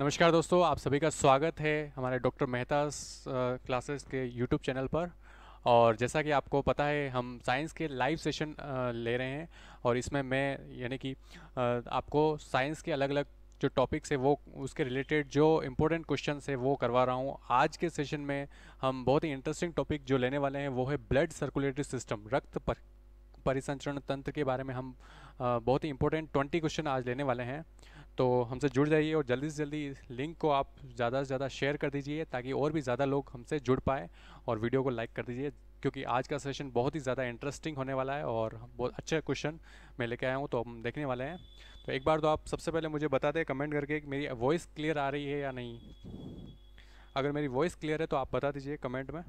नमस्कार दोस्तों आप सभी का स्वागत है हमारे डॉक्टर मेहता क्लासेस के यूट्यूब चैनल पर और जैसा कि आपको पता है हम साइंस के लाइव सेशन ले रहे हैं और इसमें मैं यानी कि आपको साइंस के अलग अलग जो टॉपिक्स है वो उसके रिलेटेड जो इम्पोर्टेंट क्वेश्चन है वो करवा रहा हूँ आज के सेशन में हम बहुत ही इंटरेस्टिंग टॉपिक जो लेने वाले हैं वो है ब्लड सर्कुलेटरी सिस्टम रक्त पर परिसंचरण तंत्र के बारे में हम बहुत ही इंपॉर्टेंट ट्वेंटी क्वेश्चन आज लेने वाले हैं तो हमसे जुड़ जाइए और जल्दी से जल्दी लिंक को आप ज़्यादा से ज़्यादा शेयर कर दीजिए ताकि और भी ज़्यादा लोग हमसे जुड़ पाए और वीडियो को लाइक कर दीजिए क्योंकि आज का सेशन बहुत ही ज़्यादा इंटरेस्टिंग होने वाला है और बहुत अच्छे क्वेश्चन मैं लेके आया हूँ तो हम देखने वाले हैं तो एक बार तो आप सबसे पहले मुझे बता दें कमेंट करके मेरी वॉइस क्लियर आ रही है या नहीं अगर मेरी वॉइस क्लियर है तो आप बता दीजिए कमेंट में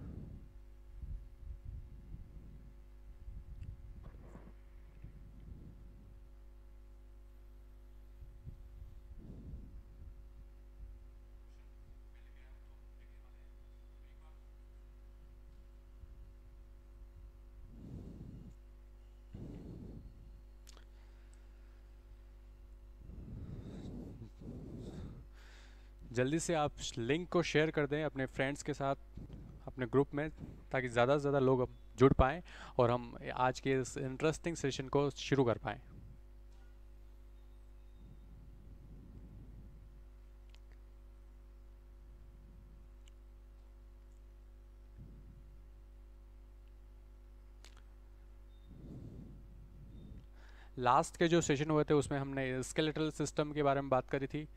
जल्दी से आप लिंक को शेयर कर दें अपने फ्रेंड्स के साथ अपने ग्रुप में ताकि ज़्यादा से ज़्यादा लोग जुड़ पाएँ और हम आज के इस इंटरेस्टिंग सेशन को शुरू कर पाएँ लास्ट के जो सेशन हुए थे उसमें हमने स्केलेटल सिस्टम के बारे में बात करी थी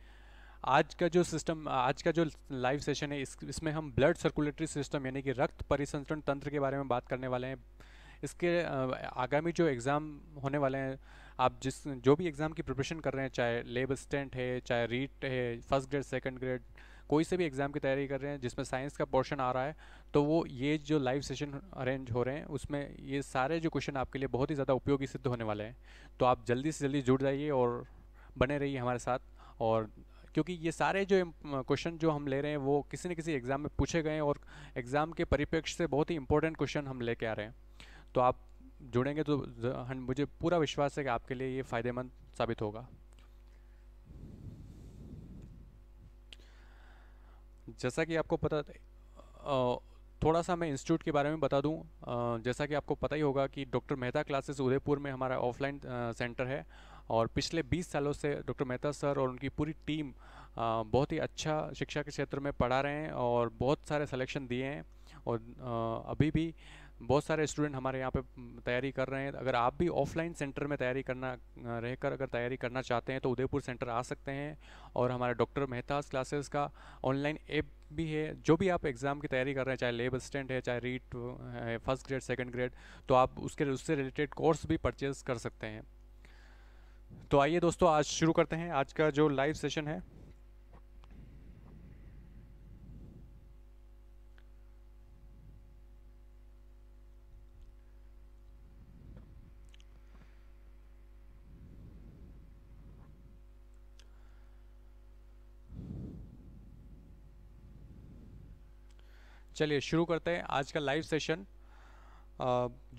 आज का जो सिस्टम आज का जो लाइव सेशन है इस, इसमें हम ब्लड सर्कुलेटरी सिस्टम यानी कि रक्त परिसंचरण तंत्र के बारे में बात करने वाले हैं इसके आगामी जो एग्ज़ाम होने वाले हैं आप जिस जो भी एग्ज़ाम की प्रिपरेशन कर रहे हैं चाहे लेब स्टेंट है चाहे रीट है फर्स्ट ग्रेड सेकेंड ग्रेड कोई से भी एग्ज़ाम की तैयारी कर रहे हैं जिसमें साइंस का पोर्शन आ रहा है तो वो ये जो लाइव सेशन अरेंज हो रहे हैं उसमें ये सारे जो क्वेश्चन आपके लिए बहुत ही ज़्यादा उपयोगी सिद्ध होने वाले हैं तो आप जल्दी से जल्दी जुड़ जाइए और बने रहिए हमारे साथ और क्योंकि ये सारे जो क्वेश्चन जो हम ले रहे हैं वो किसी न किसी एग्ज़ाम में पूछे गए हैं और एग्ज़ाम के परिप्रेक्ष्य से बहुत ही इंपॉर्टेंट क्वेश्चन हम लेके आ रहे हैं तो आप जुड़ेंगे तो मुझे पूरा विश्वास है कि आपके लिए ये फ़ायदेमंद साबित होगा जैसा कि आपको पता थोड़ा सा मैं इंस्टीट्यूट के बारे में बता दूं जैसा कि आपको पता ही होगा कि डॉक्टर मेहता क्लासेस उदयपुर में हमारा ऑफलाइन सेंटर है और पिछले 20 सालों से डॉक्टर मेहता सर और उनकी पूरी टीम बहुत ही अच्छा शिक्षा के क्षेत्र में पढ़ा रहे हैं और बहुत सारे सिलेक्शन दिए हैं और अभी भी बहुत सारे स्टूडेंट हमारे यहाँ पे तैयारी कर रहे हैं अगर आप भी ऑफलाइन सेंटर में तैयारी करना रहकर अगर तैयारी करना चाहते हैं तो उदयपुर सेंटर आ सकते हैं और हमारे डॉक्टर मेहताज क्लासेस का ऑनलाइन ऐप भी है जो भी आप एग्ज़ाम की तैयारी कर रहे हैं चाहे लेब असिस्टेंट है चाहे रीट है फर्स्ट ग्रेड सेकेंड ग्रेड तो आप उसके उससे रिलेटेड कोर्स भी परचेज़ कर सकते हैं तो आइए दोस्तों आज शुरू करते हैं आज का जो लाइव सेशन है चलिए शुरू करते हैं आज का लाइव सेशन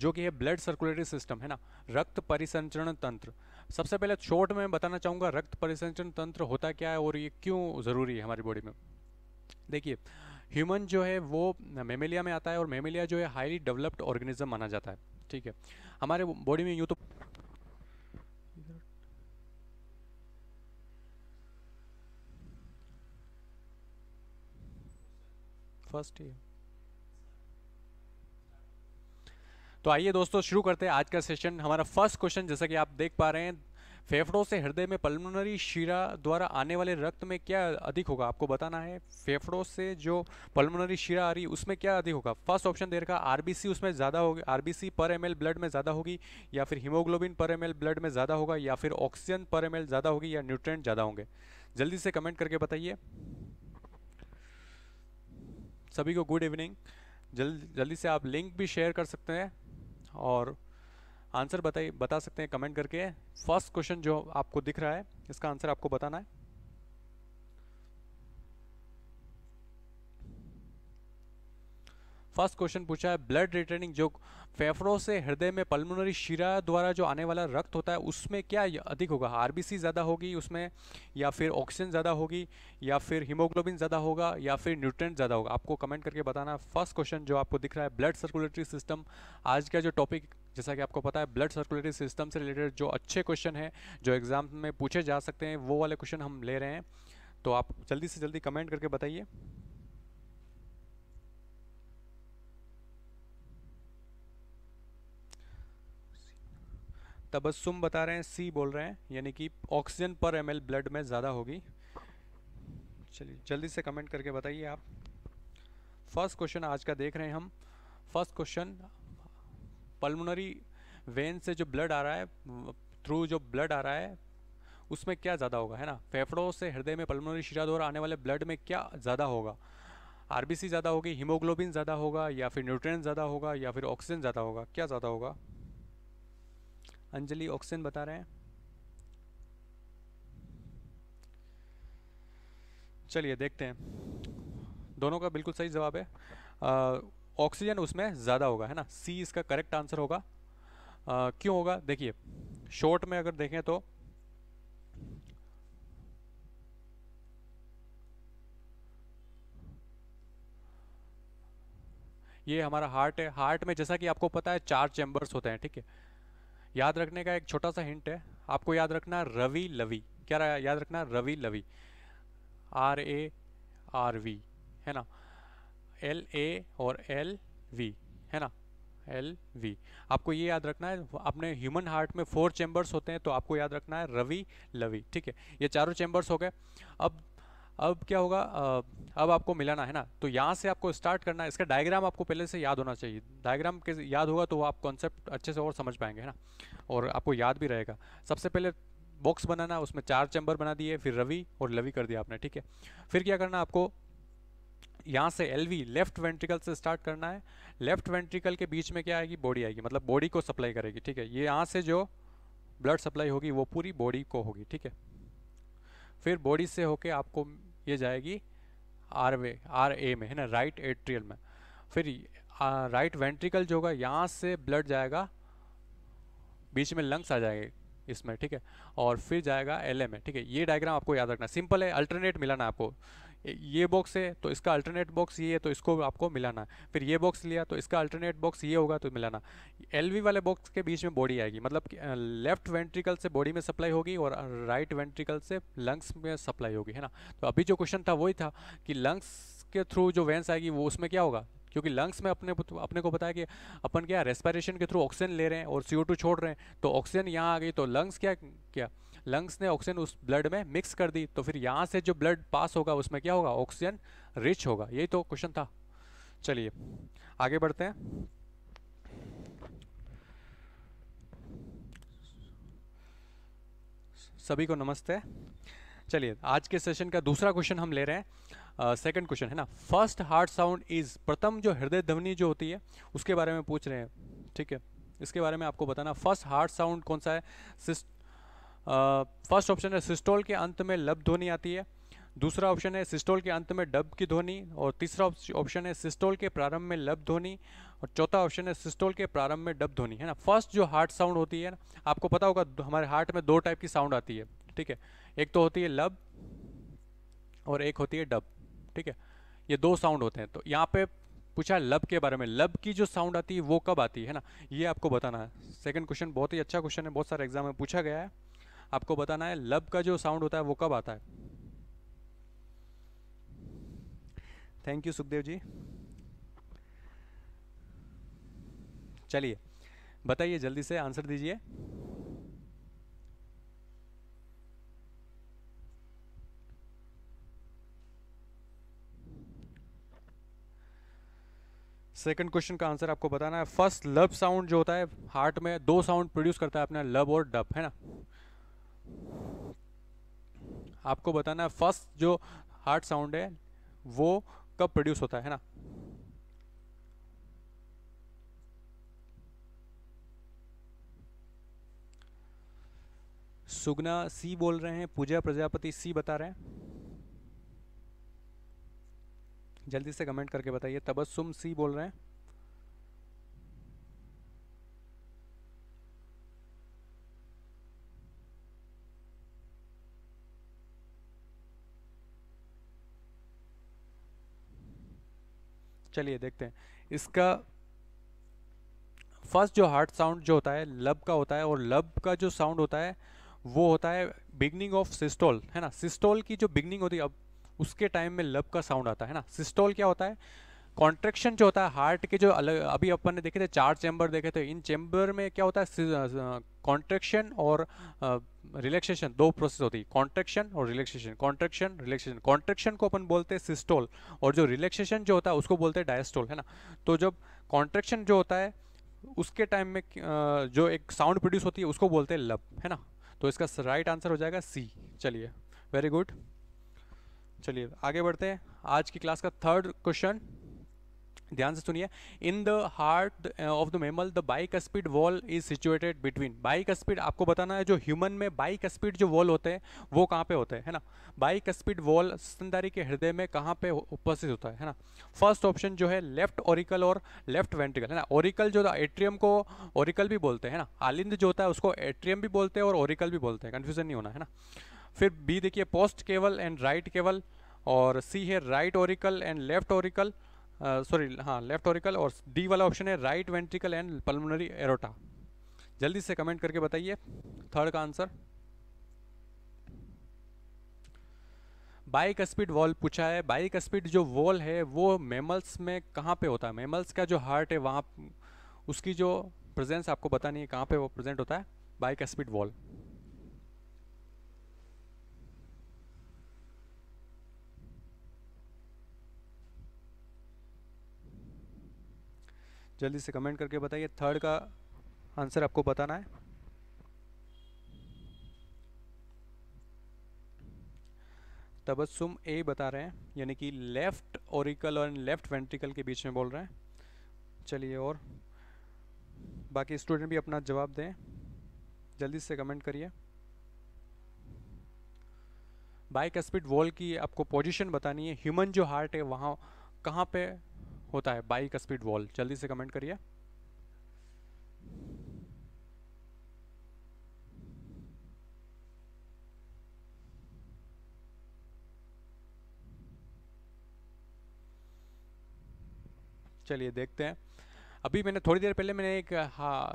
जो कि है ब्लड सर्कुलेटरी सिस्टम है ना रक्त परिसंचरण तंत्र सबसे पहले शॉर्ट में बताना चाहूँगा रक्त परिसंचन तंत्र होता क्या है और ये क्यों ज़रूरी है हमारी बॉडी में देखिए ह्यूमन जो है वो मेमेलिया में आता है और मेमेलिया जो है हाईली डेवलप्ड ऑर्गेनिज्म माना जाता है ठीक है हमारे बॉडी में यूँ तो फर्स्ट ईयर तो आइए दोस्तों शुरू करते हैं आज का सेशन हमारा फर्स्ट क्वेश्चन जैसा कि आप देख पा रहे हैं फेफड़ों से हृदय में पल्मोनरी शीरा द्वारा आने वाले रक्त में क्या अधिक होगा आपको बताना है फेफड़ों से जो पल्मोनरी शीरा आ रही है उसमें क्या अधिक होगा फर्स्ट ऑप्शन दे रखा आरबीसी उसमें ज़्यादा होगी आरबीसी पर एम ब्लड में ज़्यादा होगी या फिर हीमोग्लोबिन पर एम ब्लड में ज़्यादा होगा या फिर ऑक्सीजन पर एम ज़्यादा होगी या न्यूट्रेंट ज़्यादा होंगे जल्दी से कमेंट करके बताइए सभी को गुड इवनिंग जल्दी जल्दी से आप लिंक भी शेयर कर सकते हैं और आंसर बताइए बता सकते हैं कमेंट करके फर्स्ट क्वेश्चन जो आपको दिख रहा है इसका आंसर आपको बताना है फर्स्ट क्वेश्चन पूछा है ब्लड रिटर्निंग जो फेफड़ों से हृदय में पल्मोनरी शिरा द्वारा जो आने वाला रक्त होता है उसमें क्या अधिक होगा आरबीसी ज़्यादा होगी उसमें या फिर ऑक्सीजन ज़्यादा होगी या फिर हीमोग्लोबिन ज़्यादा होगा या फिर न्यूट्रेंट ज़्यादा होगा आपको कमेंट करके बताना फर्स्ट क्वेश्चन जो आपको दिख रहा है ब्लड सर्कुलेटरी सिस्टम आज का जो टॉपिक जैसा कि आपको पता है ब्लड सर्कुलेटरी सिस्टम से रिलेटेड जो अच्छे क्वेश्चन हैं जो एग्जाम में पूछे जा सकते हैं वो वाले क्वेश्चन हम ले रहे हैं तो आप जल्दी से जल्दी कमेंट करके बताइए तबस्सुम बता रहे हैं सी बोल रहे हैं यानी कि ऑक्सीजन पर एम ब्लड में ज़्यादा होगी चलिए जल्दी से कमेंट करके बताइए आप फर्स्ट क्वेश्चन आज का देख रहे हैं हम फर्स्ट क्वेश्चन पल्मोनरी वेन से जो ब्लड आ रहा है थ्रू जो ब्लड आ रहा है उसमें क्या ज़्यादा होगा है ना फेफड़ों से हृदय में पल्मोनरी शिरा द्वारा आने वाले ब्लड में क्या ज़्यादा होगा आरबीसी ज़्यादा होगी हीमोग्लोबिन ज़्यादा होगा या फिर न्यूट्रिएंट ज़्यादा होगा या फिर ऑक्सीजन ज़्यादा होगा क्या ज़्यादा होगा अंजलि ऑक्सीजन बता रहे हैं चलिए देखते हैं दोनों का बिल्कुल सही जवाब है ऑक्सीजन उसमें ज़्यादा होगा है ना सी इसका करेक्ट आंसर होगा आ, क्यों होगा देखिए शॉर्ट में अगर देखें तो ये हमारा हार्ट है हार्ट में जैसा कि आपको पता है चार चैम्बर्स होते हैं ठीक है याद रखने का एक छोटा सा हिंट है आपको याद रखना रवि लवी क्या याद रखना रवि लवी आर ए आर वी है ना एल ए और एल वी है ना एल वी आपको ये याद रखना है अपने ह्यूमन हार्ट में फोर चैम्बर्स होते हैं तो आपको याद रखना है रवि लवी ठीक है ये चारों चैम्बर्स हो गए अब अब क्या होगा अब आपको मिलाना है ना तो यहाँ से आपको स्टार्ट करना है इसका डायग्राम आपको पहले से याद होना चाहिए डायग्राम के याद होगा तो आप कॉन्सेप्ट अच्छे से और समझ पाएंगे है ना और आपको याद भी रहेगा सबसे पहले बॉक्स बनाना उसमें चार चैम्बर बना दिए फिर रवि और लवी कर दिया आपने ठीक है फिर क्या करना आपको यहाँ से एल वी लेफ्ट वेंट्रिकल से स्टार्ट करना है लेफ्ट वेंट्रिकल के बीच में क्या आएगी बॉडी आएगी मतलब बॉडी को सप्लाई करेगी ठीक है ये यहाँ से जो ब्लड सप्लाई होगी वो पूरी बॉडी को होगी ठीक है फिर बॉडी से होके आपको ये जाएगी आर वे आर ए में है ना राइट एट्रियल में फिर आ, राइट वेंट्रिकल जो होगा यहाँ से ब्लड जाएगा बीच में लंग्स आ जाएंगे इसमें ठीक है और फिर जाएगा एल ए में ठीक है ये डायग्राम आपको याद रखना सिंपल है अल्टरनेट मिलाना आपको ये बॉक्स है तो इसका अल्टरनेट बॉक्स ये है तो इसको आपको मिलाना फिर ये बॉक्स लिया तो इसका अल्टरनेट बॉक्स ये होगा तो मिलाना एल वाले बॉक्स के बीच में बॉडी आएगी मतलब लेफ्ट वेंट्रिकल से बॉडी में सप्लाई होगी और राइट वेंट्रिकल से लंग्स में सप्लाई होगी है ना तो अभी जो क्वेश्चन था वही था कि लंग्स के थ्रू जो वेंस आएगी वो उसमें क्या होगा क्योंकि लंग्स में अपने अपने को बताया कि अपन क्या रेस्पिरेशन के थ्रू ऑक्सीजन ले रहे हैं और सी छोड़ रहे हैं तो ऑक्सीजन यहाँ आ गई तो लंग्स क्या क्या लंग्स ने ऑक्सीजन उस ब्लड में मिक्स कर दी तो फिर यहाँ से जो ब्लड पास होगा उसमें क्या होगा ऑक्सीजन रिच होगा यही तो क्वेश्चन था चलिए आगे बढ़ते हैं सभी को नमस्ते चलिए आज के सेशन का दूसरा क्वेश्चन हम ले रहे हैं सेकंड uh, क्वेश्चन है ना फर्स्ट हार्ट साउंड इज प्रथम जो हृदय ध्वनि जो होती है उसके बारे में पूछ रहे हैं ठीक है इसके बारे में आपको बताना फर्स्ट हार्ट साउंड कौन सा है फर्स्ट ऑप्शन है सिस्टोल के अंत में लब ध्वनि आती है दूसरा ऑप्शन है सिस्टोल के अंत में डब की ध्वनि और तीसरा ऑप्शन है सिस्टोल के प्रारंभ में लब ध्वनि और चौथा ऑप्शन है सिस्टोल के प्रारंभ में डब ध्वनि है ना फर्स्ट जो हार्ट साउंड होती है ना आपको पता होगा हमारे हार्ट में दो टाइप की साउंड आती है ठीक है एक तो होती है लब और एक होती है डब ठीक है ये दो साउंड होते हैं तो यहाँ पे पूछा लब के बारे में लब की जो साउंड आती है वो कब आती है ना ये आपको बताना है सेकंड क्वेश्चन बहुत ही अच्छा क्वेश्चन है बहुत सारे एग्जाम में पूछा गया है आपको बताना है लब का जो साउंड होता है वो कब आता है थैंक यू सुखदेव जी चलिए बताइए जल्दी से आंसर दीजिए सेकंड क्वेश्चन का आंसर आपको बताना है फर्स्ट लब साउंड जो होता है हार्ट में दो साउंड प्रोड्यूस करता है अपना लब और डब है ना आपको बताना है फर्स्ट जो हार्ट साउंड है वो कब प्रोड्यूस होता है ना सुगना सी बोल रहे हैं पूजा प्रजापति सी बता रहे हैं जल्दी से कमेंट करके बताइए तबस्सुम सी बोल रहे हैं चलिए देखते हैं इसका फर्स्ट जो हार्ट साउंड जो होता है लब का होता है और लब का जो साउंड होता है वो होता है बिगनिंग ऑफ सिस्टोल है ना सिस्टोल की जो बिगनिंग होती है अब उसके टाइम में लब का साउंड आता है ना सिस्टोल क्या होता है कॉन्ट्रेक्शन जो होता है हार्ट के जो अलग अभी अपन ने देखे थे चार चैम्बर देखे थे इन चैम्बर में क्या होता है कॉन्ट्रेक्शन और रिलैक्सेशन दो प्रोसेस होती है कॉन्ट्रेक्शन और रिलैक्सेशन कॉन्ट्रेक्शन रिलैक्सेशन कॉन्ट्रेक्शन को अपन बोलते हैं सिस्टोल और जो रिलैक्सेशन जो होता है उसको बोलते हैं डायस्टोल है ना तो जब कॉन्ट्रेक्शन जो होता है उसके टाइम में जो एक साउंड प्रोड्यूस होती है उसको बोलते हैं लब है ना तो इसका राइट आंसर हो जाएगा सी चलिए वेरी गुड चलिए आगे बढ़ते हैं आज की क्लास का थर्ड क्वेश्चन ध्यान से सुनिए in the heart of the mammal the bicuspid valve is situated between bicuspid आपको बताना है जो ह्यूमन में बाइक स्पीड जो वॉल होते हैं वो कहाँ पे होते हैं है ना बाइक स्पीड वॉल स्तनदारी के हृदय में कहाँ पे उपस्थित होता है है ना फर्स्ट ऑप्शन जो है लेफ्ट ओरिकल और लेफ्ट वेंटिकल है ना ओरिकल जो एट्रियम को ओरिकल भी बोलते हैं ना आलिंद जो होता है उसको एट्रियम भी बोलते हैं और ओरिकल भी बोलते हैं कन्फ्यूजन नहीं होना है ना फिर बी देखिए पोस्ट केवल एंड राइट केवल और सी है right auricle and left auricle sorry हाँ लेफ्ट ऑरिकल और डी वाला ऑप्शन है right ventricle and pulmonary aorta जल्दी से कमेंट करके बताइए थर्ड का आंसर बाइक स्पीड वॉल पूछा है बाइक स्पीड जो वॉल है वो मेमल्स में कहाँ पे होता है मेमल्स का जो हार्ट है वहाँ उसकी जो प्रेजेंस आपको पता नहीं है कहाँ पे वो प्रेजेंट होता है बाइक स्पीड वॉल जल्दी से कमेंट करके बताइए थर्ड का आंसर आपको बताना है तबस्सुम ए बता रहे हैं यानी कि लेफ्ट ओरिकल और लेफ्ट वेंट्रिकल के बीच में बोल रहे हैं चलिए और बाकी स्टूडेंट भी अपना जवाब दें जल्दी से कमेंट करिए बाइक स्पीड वॉल की आपको पोजीशन बतानी है ह्यूमन जो हार्ट है वहाँ कहाँ पे होता है बाइक स्पीड वॉल जल्दी से कमेंट करिए चलिए देखते हैं अभी मैंने थोड़ी देर पहले मैंने एक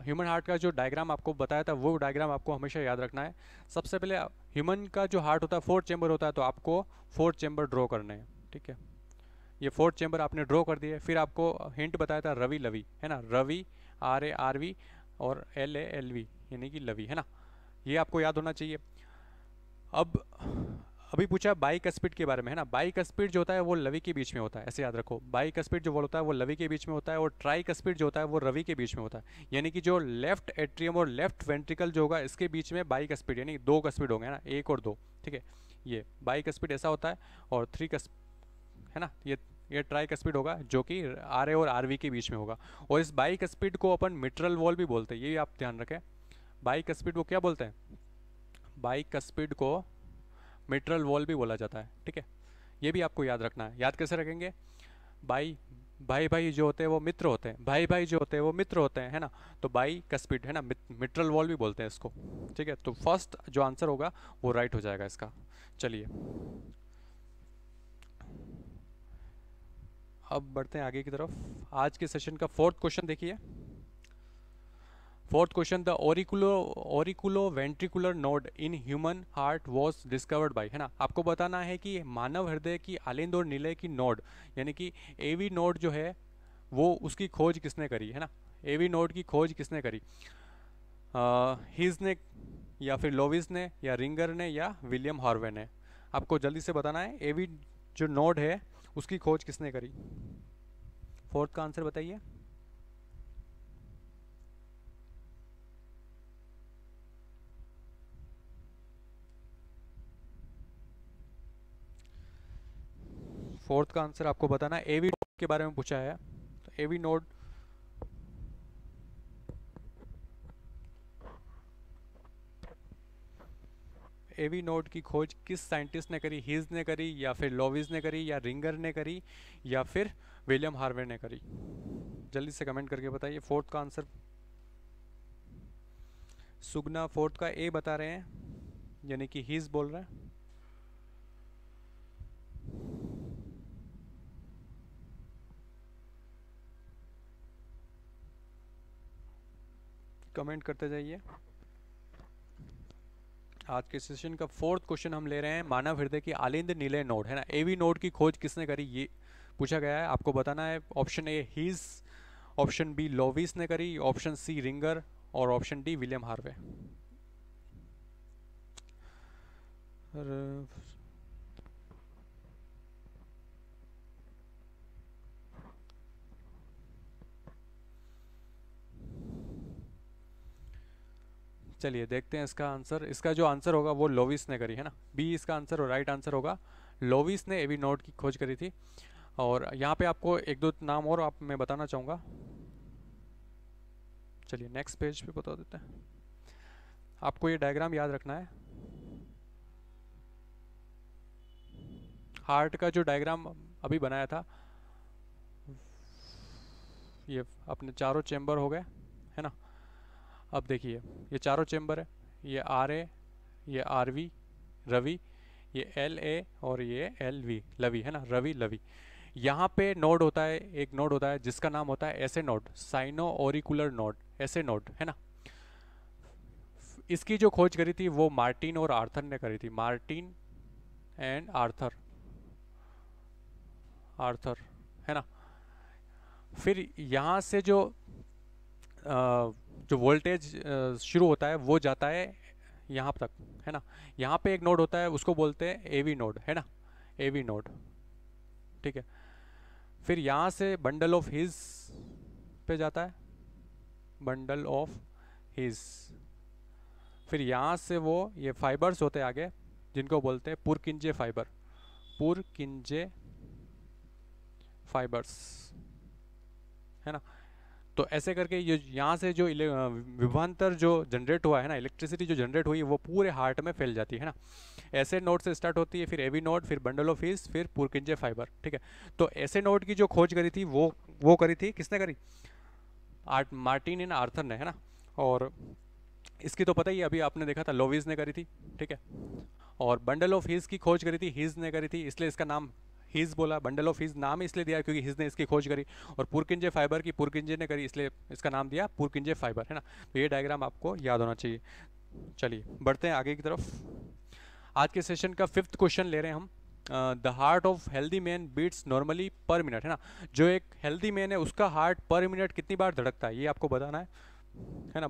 ह्यूमन हार्ट का जो डायग्राम आपको बताया था वो डायग्राम आपको हमेशा याद रखना है सबसे पहले ह्यूमन का जो हार्ट होता है फोर्थ चैम्बर होता है तो आपको फोर्थ चैम्बर ड्रॉ करने हैं ठीक है ये फोर्थ चैम्बर आपने ड्रॉ कर दिया फिर आपको हिंट बताया था रवि लवी है ना रवि आर ए आर वी और एल ए एल वी यानी कि लवी है ना ये आपको याद होना चाहिए अब अभी पूछा बाइक स्पीड के बारे में है ना बाइक स्पीड जो होता है वो लवी के बीच में होता है ऐसे याद रखो बाइक स्पीड जो होता है वो लवी के बीच में होता है और ट्राइक स्पीड जो होता है वो रवि के बीच में होता है यानी कि जो लेफ्ट एट्रियम और लेफ्ट वेंट्रिकल जो होगा इसके बीच में बाइक स्पीड यानी दो का स्पीड होंगे है ना एक और दो ठीक है ये बाइक स्पीड ऐसा होता है और थ्री का है ना ये ये ट्राइक स्पीड होगा जो कि आर और आर के बीच में होगा और इस बाइक स्पीड को अपन मिट्रल वॉल भी बोलते हैं ये भी आप ध्यान रखें बाइक स्पीड को क्या बोलते हैं बाइक स्पीड को मिट्रल वॉल भी बोला जाता है ठीक है ये भी आपको याद रखना है याद कैसे रखेंगे बाई भाई भाई जो होते हैं वो मित्र होते हैं भाई भाई जो होते हैं वो मित्र होते हैं है ना तो बाई का स्पीड है ना मिट्रल वॉल भी बोलते हैं इसको ठीक है तो फर्स्ट जो आंसर होगा वो राइट हो जाएगा इसका चलिए अब बढ़ते हैं आगे की तरफ आज के सेशन का फोर्थ क्वेश्चन देखिए fourth question the auriculo auriculo ventricular node in human heart was discovered by है ना आपको बताना है कि मानव हृदय की आलिंद और निलय की नोड यानी कि एवी नोड जो है वो उसकी खोज किसने करी है ना एवी नोड की खोज किसने करी हिज ने या फिर लोविस ने या रिंगर ने या विलियम हॉर्वे ने आपको जल्दी से बताना है एवी जो नोड है उसकी खोज किसने करी फोर्थ का आंसर बताइए फोर्थ का आंसर आपको बताना एवी नोड के बारे में पूछा है तो एवी नोड एवी नोड की खोज किस साइंटिस्ट ने करी हीज ने करी या फिर लोविज ने करी या रिंगर ने करी या फिर विलियम हार्वे ने करी जल्दी से कमेंट करके बताइए फोर्थ का आंसर सुगना फोर्थ का ए बता रहे हैं यानी कि हीज बोल रहे हैं कमेंट करते जाइए आज के सेशन का फोर्थ क्वेश्चन हम ले रहे हैं मानव हृदय की आलिंद नीले नोड है ना एवी नोड की खोज किसने करी ये पूछा गया है आपको बताना है option A His option B Lewis ने करी ऑप्शन सी रिंगर और ऑप्शन डी विलियम हार्वे चलिए देखते हैं इसका आंसर इसका जो आंसर होगा वो लोविस ने करी है ना बी इसका आंसर और राइट आंसर होगा लोविस ने एवी नोट की खोज करी थी और यहाँ पे आपको एक दो नाम और आप मैं बताना चाहूँगा चलिए नेक्स्ट पेज पे बता देते हैं आपको ये डायग्राम याद रखना है हार्ट का जो डायग्राम अभी बनाया था ये अपने चारों चैम्बर हो गए अब देखिए ये चारों चैम्बर है ये आर ए ये आर वी रवि ये एल ए और ये एल वी लवी है ना रवि लवी यहाँ पे नोड होता है एक नोड होता है जिसका नाम होता है SA node sino auricular node SA node है ना इसकी जो खोज करी थी वो मार्टिन और आर्थर ने करी थी मार्टिन एंड आर्थर आर्थर है ना फिर यहाँ से जो आ, जो वोल्टेज शुरू होता है वो जाता है यहाँ तक है ना यहाँ पे एक नोड होता है उसको बोलते हैं ए वी नोड है ना ए वी नोड ठीक है फिर यहाँ से बंडल ऑफ हिज पे जाता है बंडल ऑफ हिज फिर यहाँ से वो ये फाइबर्स होते हैं आगे जिनको बोलते हैं पुरकिंजे फाइबर पुरकिंजे फाइबर्स है ना तो ऐसे करके ये यहाँ से जो विभांतर जो जनरेट हुआ है ना इलेक्ट्रिसिटी जो जनरेट हुई है वो पूरे हार्ट में फैल जाती है ना ऐसे नोड से स्टार्ट होती है फिर एवी नोड फिर बंडल ऑफ फीस फिर पुरकिंजे फाइबर ठीक है तो ऐसे नोड की जो खोज करी थी वो वो करी थी किसने करी आर्ट मार्टिन इन आर्थर ने है ना और इसकी तो पता ही अभी आपने देखा था लोविज ने करी थी ठीक है और बंडल ऑफ हिज की खोज करी थी हिज ने करी थी इसलिए इसका नाम हिज बोला बंडल ऑफ हिज नाम इसलिए दिया क्योंकि हिज ने इसकी खोज करी और पुरकिंजे फाइबर की पुरकिंजे ने करी इसलिए इसका नाम दिया पुरकिंजे फाइबर है ना तो ये डायग्राम आपको याद होना चाहिए चलिए बढ़ते हैं आगे की तरफ आज के सेशन का फिफ्थ क्वेश्चन ले रहे हैं हम the heart of healthy man beats normally per minute है ना जो एक हेल्दी मैन है उसका हार्ट पर मिनट कितनी बार धड़कता है ये आपको बताना है है ना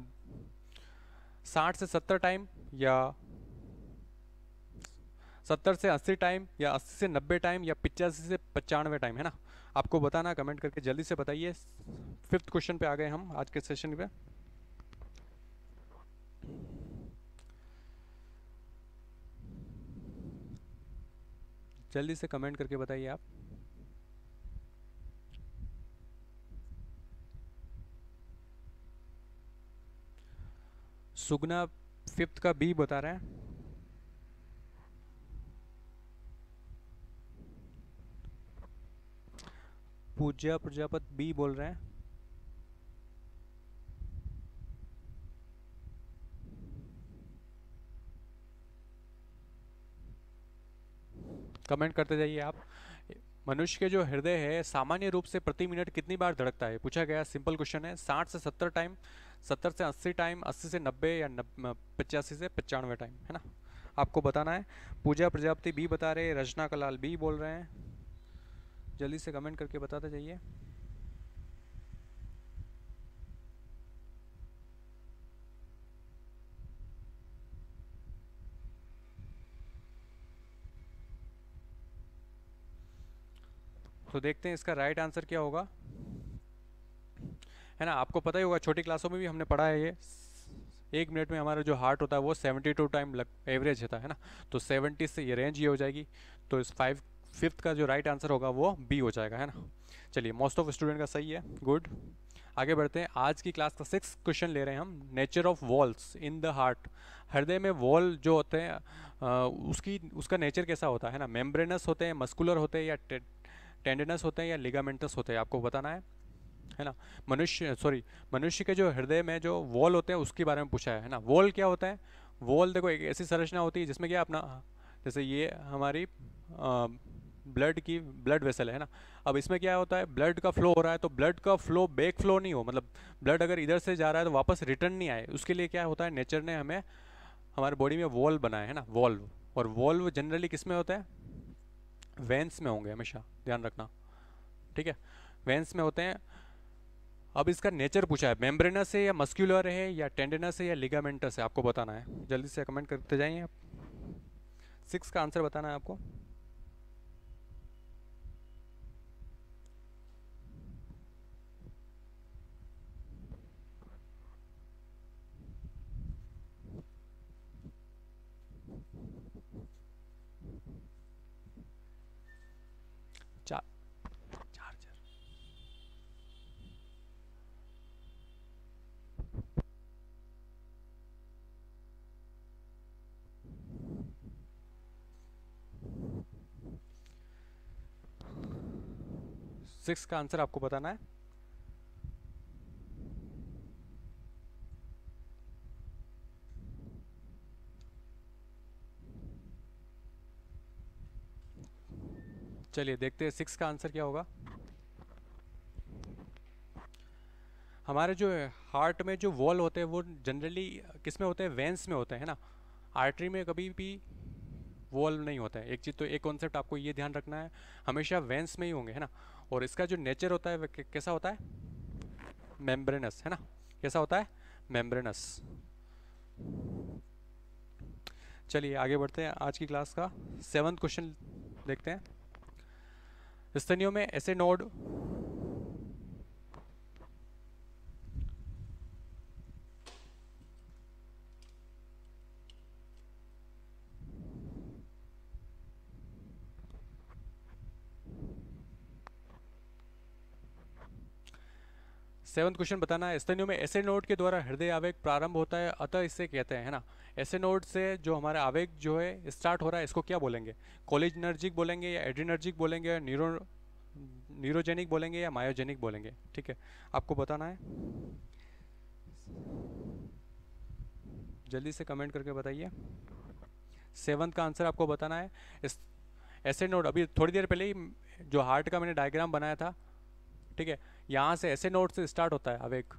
60 से 70 टाइम या सत्तर से अस्सी टाइम या अस्सी से नब्बे टाइम या पिचासी से पचानवे टाइम है ना आपको बताना कमेंट करके जल्दी से बताइए फिफ्थ क्वेश्चन पे आ गए हम आज के सेशन पे जल्दी से कमेंट करके बताइए आप सुगना फिफ्थ का बी बता रहे हैं पूज्य प्रजापत बी बोल रहे हैं कमेंट करते जाइए आप मनुष्य के जो हृदय है सामान्य रूप से प्रति मिनट कितनी बार धड़कता है पूछा गया सिंपल क्वेश्चन है साठ से सत्तर टाइम सत्तर से अस्सी टाइम अस्सी से नब्बे या पचासी से पचानवे टाइम है ना आपको बताना है पूजा प्रजापति बी बता रहे रचना कलाल बी बोल रहे हैं जल्दी से कमेंट करके बताते जाइए तो देखते हैं इसका राइट आंसर क्या होगा है ना आपको पता ही होगा छोटी क्लासों में भी हमने पढ़ा है ये एक मिनट में हमारा जो हार्ट होता है वो 72 टाइम लग एवरेज होता है ना तो 70 से ये रेंज ये हो जाएगी तो इस फाइव फिफ्थ का जो राइट आंसर होगा वो बी हो जाएगा है ना चलिए मोस्ट ऑफ स्टूडेंट का सही है गुड आगे बढ़ते हैं आज की क्लास का सिक्स क्वेश्चन ले रहे हैं हम nature of valves in the heart हृदय में वॉल जो होते हैं उसकी उसका नेचर कैसा होता है ना मेम्ब्रेनस होते हैं मस्कुलर होते हैं या टेंडनस होते हैं या लिगामेंटस होते हैं आपको बताना है है ना मनुष्य सॉरी मनुष्य के जो हृदय में जो वॉल होते हैं उसके बारे में पूछा है, है ना वॉल क्या होता है वॉल देखो एक ऐसी संरचना होती है जिसमें क्या अपना जैसे ये हमारी आ, ब्लड की ब्लड वेसल है ना अब इसमें क्या होता है ब्लड का फ्लो हो रहा है तो ब्लड का फ्लो बैक फ्लो नहीं हो मतलब ब्लड अगर इधर से जा रहा है तो वापस रिटर्न नहीं आए उसके लिए क्या होता है नेचर ने हमें हमारे बॉडी में वॉल्व बनाया है ना वॉल्व और वॉल्व जनरली किस में होता है वेंस में होंगे हमेशा ध्यान रखना ठीक है वेंस में होते हैं अब इसका नेचर पूछा है मेम्ब्रेनस है या मस्क्यूलर है या टेंडेनस है या लिगामेंटस है आपको बताना है जल्दी से कमेंट करते जाइए आप सिक्स का आंसर बताना है आपको सिक्स का आंसर आपको बताना है चलिए देखते हैं सिक्स का आंसर क्या होगा हमारे जो हार्ट में जो वॉल होते हैं वो जनरली किस में होते हैं वेंस में होते हैं ना आर्टरी में कभी भी वॉल्व नहीं होता है एक चीज़ तो एक कॉन्सेप्ट आपको ये ध्यान रखना है हमेशा वेंस में ही होंगे है ना और इसका जो नेचर होता है कैसा होता है मेम्ब्रेनस है ना कैसा होता है मेम्ब्रेनस चलिए आगे बढ़ते हैं आज की क्लास का सेवन्थ क्वेश्चन देखते हैं स्तनियों में ऐसे नोड सेवन्थ क्वेश्चन बताना है स्तनियों में ऐसे नोड के द्वारा हृदय आवेग प्रारंभ होता है अतः इसे कहते हैं है ना ऐसे नोड से जो हमारा आवेग जो है स्टार्ट हो रहा है इसको क्या बोलेंगे कॉलेज नर्जिक बोलेंगे या एड्रीनर्जिक बोलेंगे या न्यूरो न्यूरोजेनिक बोलेंगे या मायोजेनिक बोलेंगे ठीक है आपको बताना है जल्दी से कमेंट करके बताइए सेवंथ का आंसर आपको बताना है ऐसे नोड अभी थोड़ी देर पहले ही जो हार्ट का मैंने डायग्राम बनाया था ठीक है यहाँ से ऐसे नोड से स्टार्ट होता है अवेक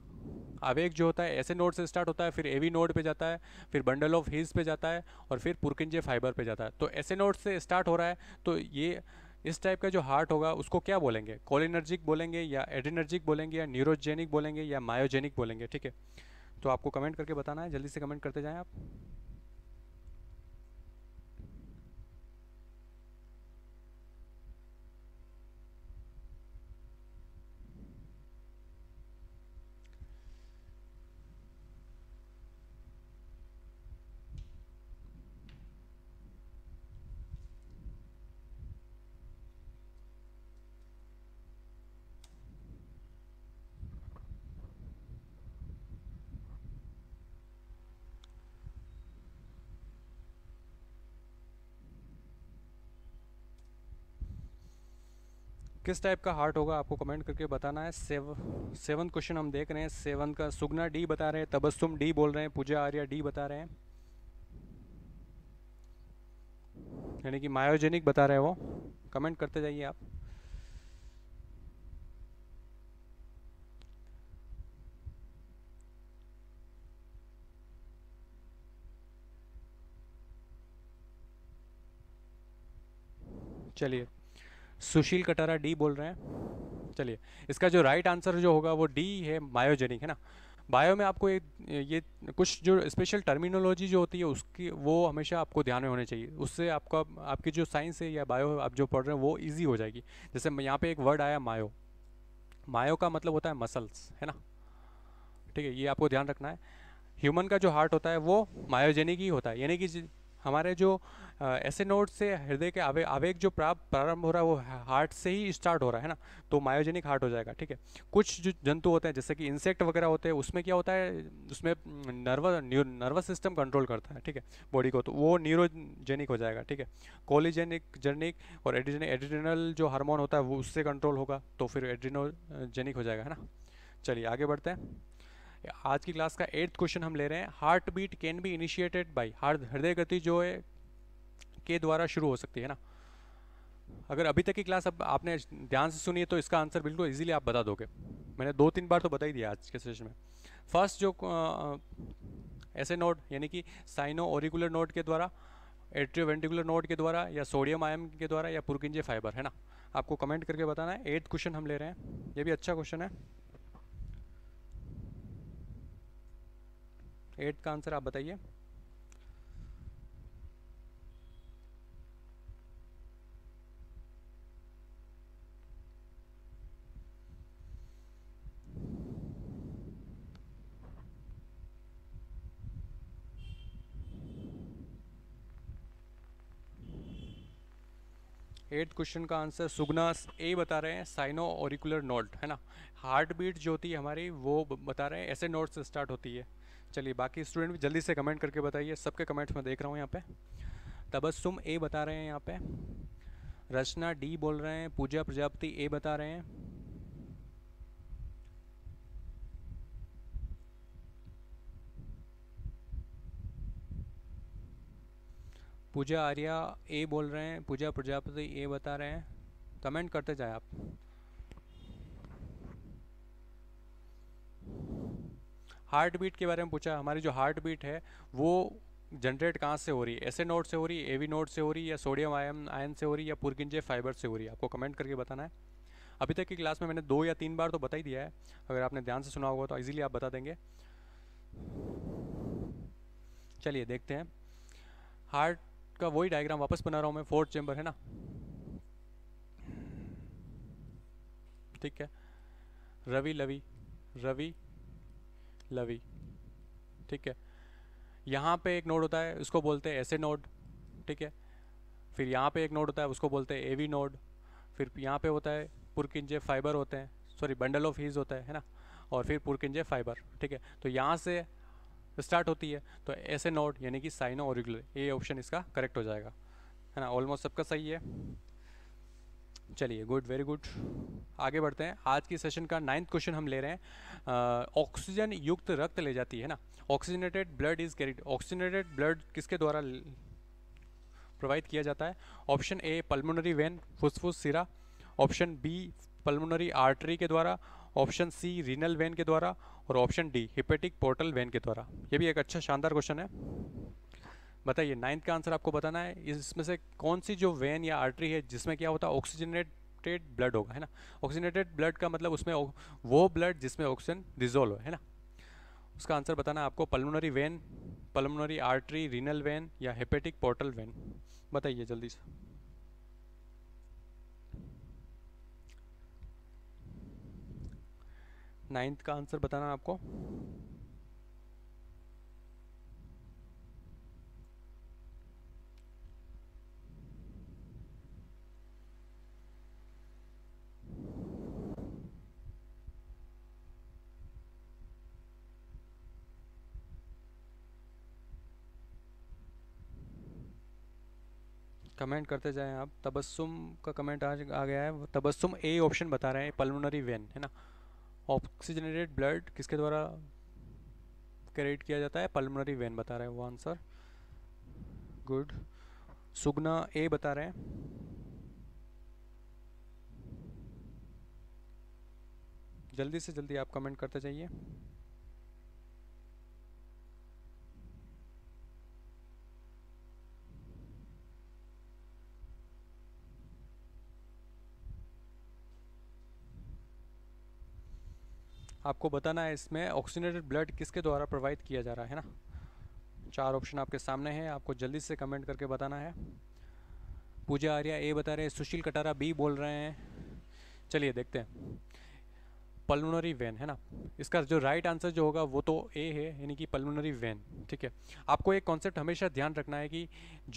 अवेक जो होता है ऐसे नोड से स्टार्ट होता है फिर एवी नोड पे जाता है फिर बंडल ऑफ हिल्स पे जाता है और फिर पुरकिंजे फाइबर पे जाता है तो ऐसे नोड से स्टार्ट हो रहा है तो ये इस टाइप का जो हार्ट होगा उसको क्या बोलेंगे कॉलिनर्जिक बोलेंगे या एडिनर्जिक बोलेंगे या न्यूरोजेनिक बोलेंगे या मायोजेनिक बोलेंगे ठीक है तो आपको कमेंट करके बताना है जल्दी से कमेंट करते जाएँ आप किस टाइप का हार्ट होगा आपको कमेंट करके बताना है सेव सेवन क्वेश्चन हम देख रहे हैं सेवन का सुगना डी बता रहे हैं तबस्सुम डी बोल रहे हैं पूजा आर्या डी बता रहे हैं यानी कि मायोजेनिक बता रहे हैं वो कमेंट करते जाइए आप चलिए सुशील कटारा डी बोल रहे हैं चलिए इसका जो राइट आंसर जो होगा वो डी है बायोजेनिक है ना बायो में आपको एक ये कुछ जो स्पेशल टर्मिनोलॉजी जो होती है उसकी वो हमेशा आपको ध्यान में होने चाहिए उससे आपका आपकी जो साइंस है या बायो आप जो पढ़ रहे हैं वो इजी हो जाएगी जैसे यहाँ पे एक वर्ड आया मायो मायो का मतलब होता है मसल्स है ना ठीक है ये आपको ध्यान रखना है ह्यूमन का जो हार्ट होता है वो मायोजेनिक ही होता है यानी कि हमारे जो ऐसे नोड से हृदय के आवे आवेग जो प्राप्त प्रारंभ हो रहा है वो हार्ट से ही स्टार्ट हो रहा है ना तो मायोजेनिक हार्ट हो जाएगा ठीक है कुछ जो जंतु होते हैं जैसे कि इंसेक्ट वगैरह होते हैं उसमें क्या होता है उसमें नर्वस नर्वस सिस्टम कंट्रोल करता है ठीक है बॉडी को तो वो न्यूरोजेनिक हो जाएगा ठीक है कोलिजेनिक जर्निक और एडिजेनिक एडिजनल जो हार्मोन होता है वो उससे कंट्रोल होगा तो फिर एडिनोजेनिक हो जाएगा है ना चलिए आगे बढ़ते हैं आज की क्लास का एट्थ क्वेश्चन हम ले रहे हैं heart beat can be initiated by हृदय गति जो है के द्वारा शुरू हो सकती है ना अगर अभी तक की क्लास अब आपने ध्यान से सुनी है तो इसका आंसर बिल्कुल इजीली आप बता दोगे मैंने दो तीन बार तो बता ही दिया आज के सेशन में फर्स्ट जो ऐसे नोड यानी कि साइनो ओरिकुलर नोड के द्वारा एट्रियोवेंटिकुलर नोड के द्वारा या सोडियम आयम के द्वारा या पुरकिंजे फाइबर है ना आपको कमेंट करके बताना है एट्थ क्वेश्चन हम ले रहे हैं ये भी अच्छा क्वेश्चन है एट का आंसर आप बताइए एट क्वेश्चन का आंसर सुगना ए बता रहे हैं साइनो ऑरिकुलर नोट है ना हार्ट बीट जो होती है हमारी वो बता रहे हैं ऐसे नोट से स्टार्ट होती है चलिए बाकी स्टूडेंट भी जल्दी से कमेंट करके बताइए सबके कमेंट्स में देख रहा हूँ यहाँ पे तबस्सुम ए बता रहे हैं यहाँ पे रचना डी बोल रहे हैं पूजा प्रजापति ए बता रहे हैं पूजा आर्या ए बोल रहे हैं पूजा प्रजापति ए बता रहे हैं कमेंट करते जाए आप हार्ट बीट के बारे में पूछा हमारी जो हार्ट बीट है वो जनरेट कहाँ से हो रही है ऐसे नोट से हो रही है एवी नोट से हो रही है या सोडियम आयन आयन से हो रही है या पुरगिंजे फाइबर से हो रही है आपको कमेंट करके बताना है अभी तक की क्लास में मैंने दो या तीन बार तो बता ही दिया है अगर आपने ध्यान से सुना होगा तो ईजिली आप बता देंगे चलिए देखते हैं हार्ट का वही डायग्राम वापस बना रहा हूँ मैं फोर्थ चैम्बर है ना ठीक है रवि लवि रवि लवी ठीक है यहाँ पे एक नोड होता है उसको बोलते हैं ऐसे नोड ठीक है फिर यहाँ पे एक नोड होता है उसको बोलते हैं एवी नोड फिर यहाँ पे होता है पुरकिंजे फाइबर होते हैं सॉरी बंडल ऑफ हीज होता है है ना और फिर पुरकिंजे फाइबर ठीक है तो यहाँ से स्टार्ट होती है तो ऐसे नोड यानी कि साइनो ओरिगुलर ये ऑप्शन इसका करेक्ट हो जाएगा है ना ऑलमोस्ट सबका सही है चलिए गुड वेरी गुड आगे बढ़ते हैं आज की सेशन का नाइन्थ क्वेश्चन हम ले रहे हैं ऑक्सीजन युक्त रक्त ले जाती है ना oxygenated blood is carried oxygenated blood किसके द्वारा प्रोवाइड किया जाता है ऑप्शन ए पल्मोनरी वेन फुसफुस सिरा ऑप्शन बी पल्मोनरी आर्टरी के द्वारा ऑप्शन सी रीनल वेन के द्वारा और option D hepatic portal vein के द्वारा ये भी एक अच्छा शानदार क्वेश्चन है बताइए नाइन्थ का आंसर आपको बताना है इसमें से कौन सी जो वेन या आर्टरी है जिसमें क्या होता है ऑक्सीजनेट ऑक्सीजनेटेड ब्लड होगा है ना ऑक्सीजनेटेड ब्लड का मतलब उसमें वो ब्लड जिसमें ऑक्सीजन डिजोल्व है ना उसका आंसर बताना आपको pulmonary vein pulmonary artery renal vein या हेपेटिक पोर्टल वेन बताइए जल्दी से नाइन्थ का आंसर बताना आपको कमेंट करते जाएं आप तबस्सुम का कमेंट आज आ गया है तबस्सुम ए ऑप्शन बता रहे हैं पल्मोनरी वेन है ना ऑक्सीजनेटेड ब्लड किसके द्वारा क्रिएट किया जाता है पल्मोनरी वेन बता रहे हैं वो आंसर गुड सुगना ए बता रहे हैं जल्दी से जल्दी आप कमेंट करते जाइए आपको बताना है इसमें ऑक्सीजनेटेड ब्लड किसके द्वारा प्रोवाइड किया जा रहा है ना चार ऑप्शन आपके सामने हैं आपको जल्दी से कमेंट करके बताना है पूजा आर्या ए बता रहे हैं सुशील कटारा बी बोल रहे हैं चलिए देखते हैं पल्मोनरी वेन है ना इसका जो राइट right आंसर जो होगा वो तो ए है यानी कि पल्मोनरी वेन ठीक है आपको एक कॉन्सेप्ट हमेशा ध्यान रखना है कि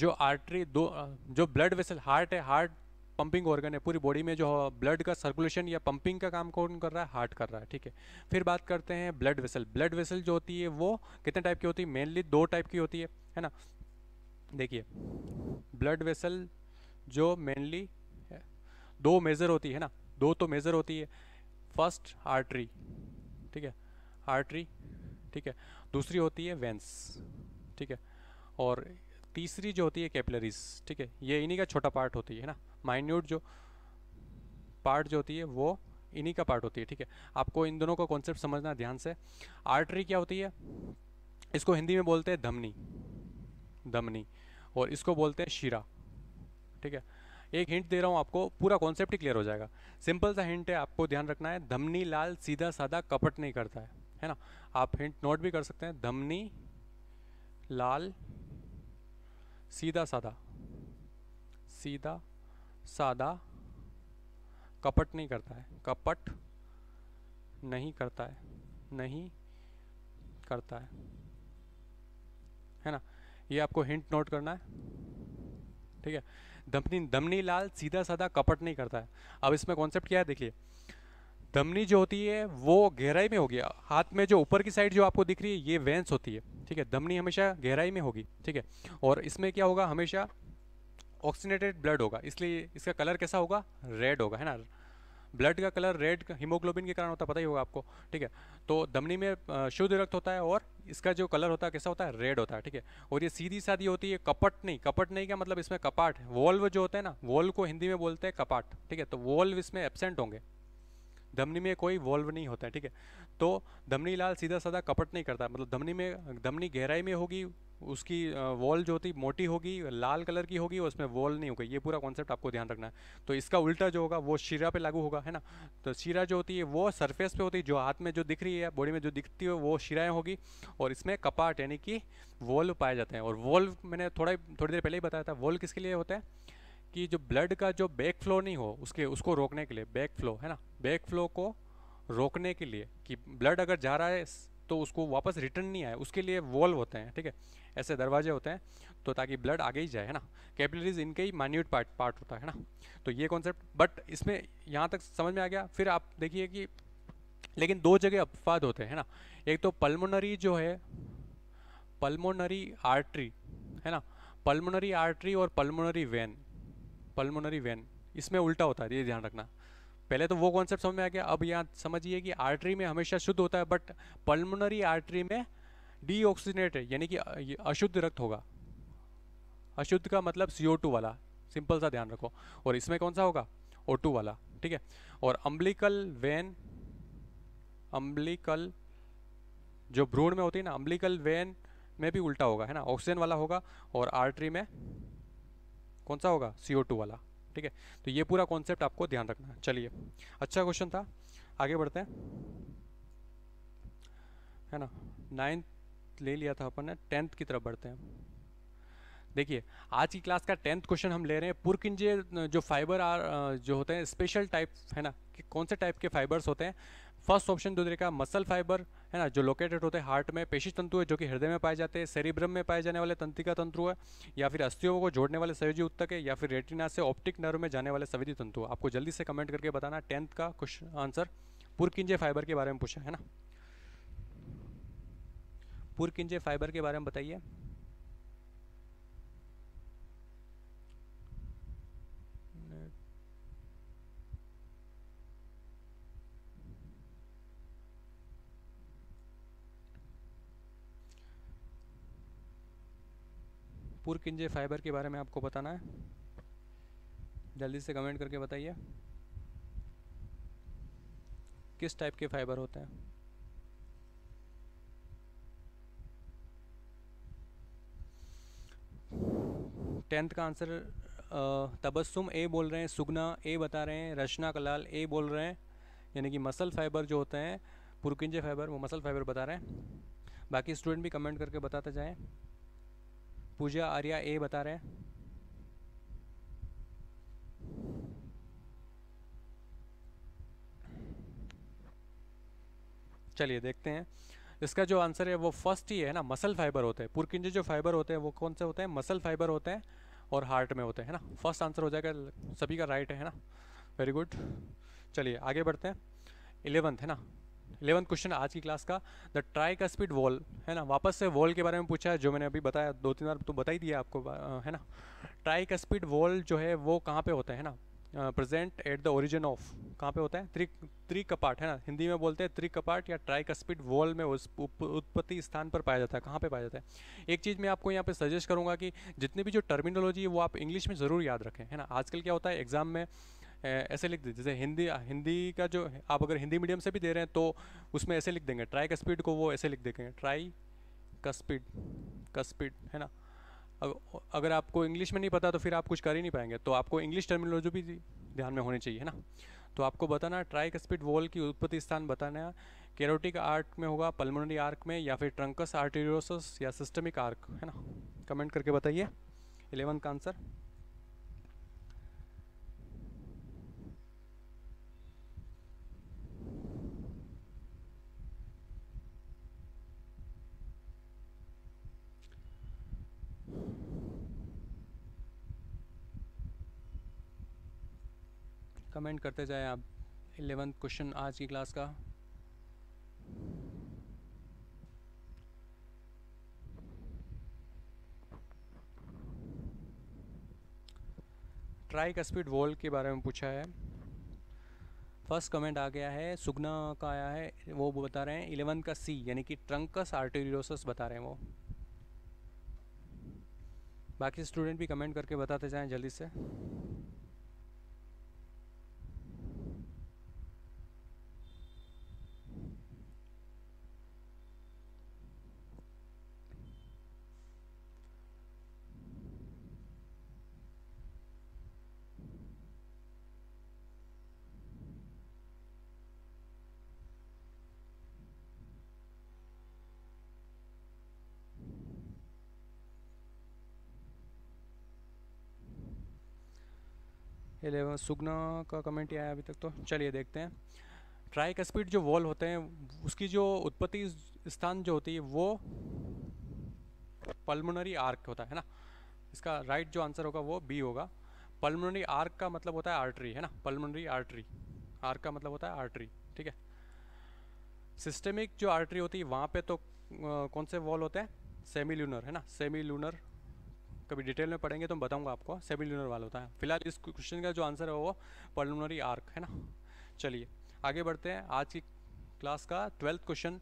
जो आर्टरी दो जो ब्लड वेसल हार्ट है हार्ट पंपिंग ऑर्गन है पूरी बॉडी में जो ब्लड का सर्कुलेशन या पंपिंग का काम कौन कर रहा है हार्ट कर रहा है ठीक है फिर बात करते हैं ब्लड वेसल ब्लड वेसल जो होती है वो कितने टाइप की होती है मेनली दो टाइप की होती है है ना देखिए ब्लड वेसल जो मेनली दो मेज़र होती है ना दो तो मेज़र होती है फर्स्ट आर्टरी ठीक है आर्टरी ठीक है दूसरी होती है वेंस ठीक है और तीसरी जो होती है कैपिलरीज ठीक है ये इन्हीं का छोटा पार्ट होती है ना माइन्यूट जो पार्ट जो होती है वो इन्हीं का पार्ट होती है ठीक है आपको इन दोनों का कॉन्सेप्ट समझना ध्यान से आर्टरी क्या होती है इसको हिंदी में बोलते हैं धमनी धमनी और इसको बोलते हैं शीरा ठीक है एक हिंट दे रहा हूँ आपको पूरा कॉन्सेप्ट ही क्लियर हो जाएगा सिंपल सा हिंट है आपको ध्यान रखना है धमनी लाल सीधा साधा कपट नहीं करता है है ना आप हिंट नोट भी कर सकते हैं धमनी लाल सीधा साधा सीधा सादा कपट नहीं करता है कपट नहीं करता है नहीं करता है है ना ये आपको हिंट नोट करना है ठीक है दमनी दमनी लाल सीधा साधा कपट नहीं करता है अब इसमें कॉन्सेप्ट क्या है देखिए दमनी जो होती है वो गहराई में होगी हाथ में जो ऊपर की साइड जो आपको दिख रही है ये वेंस होती है ठीक है दमनी हमेशा गहराई में होगी ठीक है और इसमें क्या होगा हमेशा ऑक्सीनेटेड ब्लड होगा इसलिए इसका कलर कैसा होगा रेड होगा है ना ब्लड का कलर रेड हीमोग्लोबिन के कारण होता है पता ही होगा आपको ठीक है तो धमनी में शुद्ध रक्त होता है और इसका जो कलर होता है कैसा होता है रेड होता है ठीक है और ये सीधी सादी होती है कपट नहीं कपट नहीं क्या मतलब इसमें कपाट वॉल्व जो होता है ना वॉल्व को हिंदी में बोलते हैं कपाट ठीक है तो वॉल्व इसमें एबसेंट होंगे धमनी में कोई वॉल्व नहीं होता है ठीक है तो धमनी लाल सीधा साधा कपट नहीं करता मतलब धमनी में धमनी गहराई में होगी उसकी वॉल जो होती मोटी होगी लाल कलर की होगी और उसमें वॉल नहीं होगी ये पूरा कॉन्सेप्ट आपको ध्यान रखना है तो इसका उल्टा जो होगा वो शीरा पे लागू होगा है ना तो शीरा जो होती है वो सरफेस पे होती है जो हाथ में जो दिख रही है बॉडी में जो दिखती है वो शीराएँ होगी और इसमें कपाट यानी कि वॉल्व पाए जाते हैं और वॉल्व मैंने थोड़ा थोड़ी देर पहले ही बताया था वॉल्व किसके लिए होता है कि जो ब्लड का जो बैक फ्लो नहीं हो उसके उसको रोकने के लिए बैक फ्लो है ना बैक फ्लो को रोकने के लिए कि ब्लड अगर जा रहा है तो उसको वापस रिटर्न नहीं आए उसके लिए वॉल्व होते हैं ठीक है ऐसे दरवाजे होते हैं तो ताकि ब्लड आगे ही जाए है ना कैपिलरीज इनके ही माइन्यूट पार्ट पार्ट होता है ना तो ये कॉन्सेप्ट बट इसमें यहाँ तक समझ में आ गया फिर आप देखिए कि लेकिन दो जगह अपवाद होते हैं ना एक तो पल्मोनरी जो है पल्मोनरी आर्टरी है ना पल्मोनरी आर्टरी और पल्मोनरी वैन पल्मोनरी वेन इसमें उल्टा होता है ये ध्यान रखना पहले तो वो कॉन्सेप्ट समझ में आ गया अब यहाँ समझिए कि आर्टरी में हमेशा शुद्ध होता है बट पल्मोनरी आर्टरी में डीऑक्सीजनेटेड यानी कि अशुद्ध रक्त होगा अशुद्ध का मतलब सी वाला सिंपल सा ध्यान रखो और इसमें कौन सा होगा ओ वाला ठीक है और अम्बलिकल वेन अम्बलिकल जो भ्रूण में होती है ना अम्बलिकल वेन में भी उल्टा होगा है ना ऑक्सीजन वाला होगा और आर्टरी में कौन सा होगा सी वाला ठीक है तो ये पूरा कॉन्सेप्ट आपको ध्यान रखना चलिए अच्छा क्वेश्चन था आगे बढ़ते हैं है ना नाइन्थ ले लिया था अपन ने टेंथ की तरफ बढ़ते हैं देखिए आज की क्लास का टेंथ क्वेश्चन हम ले रहे हैं पुरकिंजे जो फाइबर आर जो होते हैं स्पेशल टाइप है ना कि कौन से टाइप के फाइबर्स होते हैं फर्स्ट ऑप्शन दो का मसल फाइबर है ना जो लोकेटेड होते हैं हार्ट में पेशी तंतु है जो कि हृदय में पाए जाते हैं सेरिब्रम में पाए जाने वाले तंत्रिका तंतु है या फिर अस्थियों को जोड़ने वाले सहयोगी उत्तक है या फिर रेटिना से ऑप्टिक नर्व में जाने वाले सवेदी तंतु आपको जल्दी से कमेंट करके बताना टेंथ का क्वेश्चन आंसर पुरकिंजे फाइबर के बारे में पूछा है ना पुरकिंजे फाइबर के बारे में बताइए पुरकिंजे फाइबर के बारे में आपको बताना है जल्दी से कमेंट करके बताइए किस टाइप के फाइबर होते हैं टेंथ का आंसर तबस्सुम ए बोल रहे हैं सुगना ए बता रहे हैं रचना कलाल ए बोल रहे हैं यानी कि मसल फाइबर जो होते हैं पुरकिंजे फाइबर वो मसल फाइबर बता रहे हैं बाकी स्टूडेंट भी कमेंट करके बताते जाएं पूजा आर्या ए बता रहे हैं चलिए देखते हैं इसका जो आंसर है वो फर्स्ट ही है ना मसल फाइबर होते हैं पुरकिंजे जो फाइबर होते हैं वो कौन से होते हैं मसल फाइबर होते हैं और हार्ट में होते हैं ना फर्स्ट आंसर हो जाएगा सभी का राइट है ना वेरी गुड चलिए आगे बढ़ते हैं इलेवंथ है ना इलेवंथ क्वेश्चन आज की क्लास का the tricuspid valve है ना वापस से वॉल के बारे में पूछा है जो मैंने अभी बताया दो तीन बार तो बता ही दिया आपको है ना ट्राई का स्पीड वॉल जो है वो कहाँ पे होता है ना present at the origin of कहाँ पे होता है त्रिक त्रिक कपाट है ना हिंदी में बोलते हैं त्रिक कपाट या ट्राई का स्पीड वॉल में उस उत्पत्ति स्थान पर पाया जाता है कहाँ पे पाया जाता है एक चीज़ मैं आपको यहाँ पे सजेस्ट करूँगा कि जितनी भी जो टर्मिनोलॉजी है वो आप इंग्लिश में ज़रूर याद रखें है ना आजकल क्या होता है एग्ज़ाम में ऐसे लिख दीजिए जैसे हिंदी हिंदी का जो आप अगर हिंदी मीडियम से भी दे रहे हैं तो उसमें ऐसे लिख देंगे ट्राई कस्पीड को वो ऐसे लिख देंगे ट्राई कस्पीड कस्पीड है ना अगर आपको इंग्लिश में नहीं पता तो फिर आप कुछ कर ही नहीं पाएंगे तो आपको इंग्लिश टर्मिनोलॉजी भी ध्यान में होनी चाहिए है ना तो आपको बताना स्पीड वॉल की उत्पत्ति स्थान बताना कैरोटिक आर्क में होगा पल्मोनरी आर्क में या फिर ट्रंकस आर्टेरियोसस या सिस्टमिक आर्क है ना कमेंट करके बताइए इलेवंथ का आंसर कमेंट करते जाएं आप एलेवेंथ क्वेश्चन आज की क्लास का ट्राई कस्पिड वॉल के बारे में पूछा है फर्स्ट कमेंट आ गया है सुगना का आया है वो बता रहे हैं इलेवन का सी यानी कि ट्रंकस आर्टेरियोसस बता रहे हैं वो बाकी स्टूडेंट भी कमेंट करके बताते जाएं जल्दी से एलेवन सुगना का कमेंट आया अभी तक तो चलिए देखते हैं ट्राई स्पीड जो वॉल होते हैं उसकी जो उत्पत्ति स्थान जो होती है वो पल्मोनरी आर्क होता है ना इसका राइट जो आंसर होगा वो बी होगा पल्मोनरी आर्क का मतलब होता है आर्टरी है ना पल्मोनरी आर्टरी आर्क का मतलब होता है आर्टरी ठीक है सिस्टेमिक जो आर्टरी होती है वहाँ पे तो कौन से वॉल होते हैं सेमी लूनर है ना सेमी लूनर कभी डिटेल में पढ़ेंगे तो मैं बताऊँगा आपको सेमी लूनर वाल होता है फिलहाल इस क्वेश्चन का जो आंसर है वो पलूनरी आर्क है ना चलिए आगे बढ़ते हैं आज की क्लास का ट्वेल्थ क्वेश्चन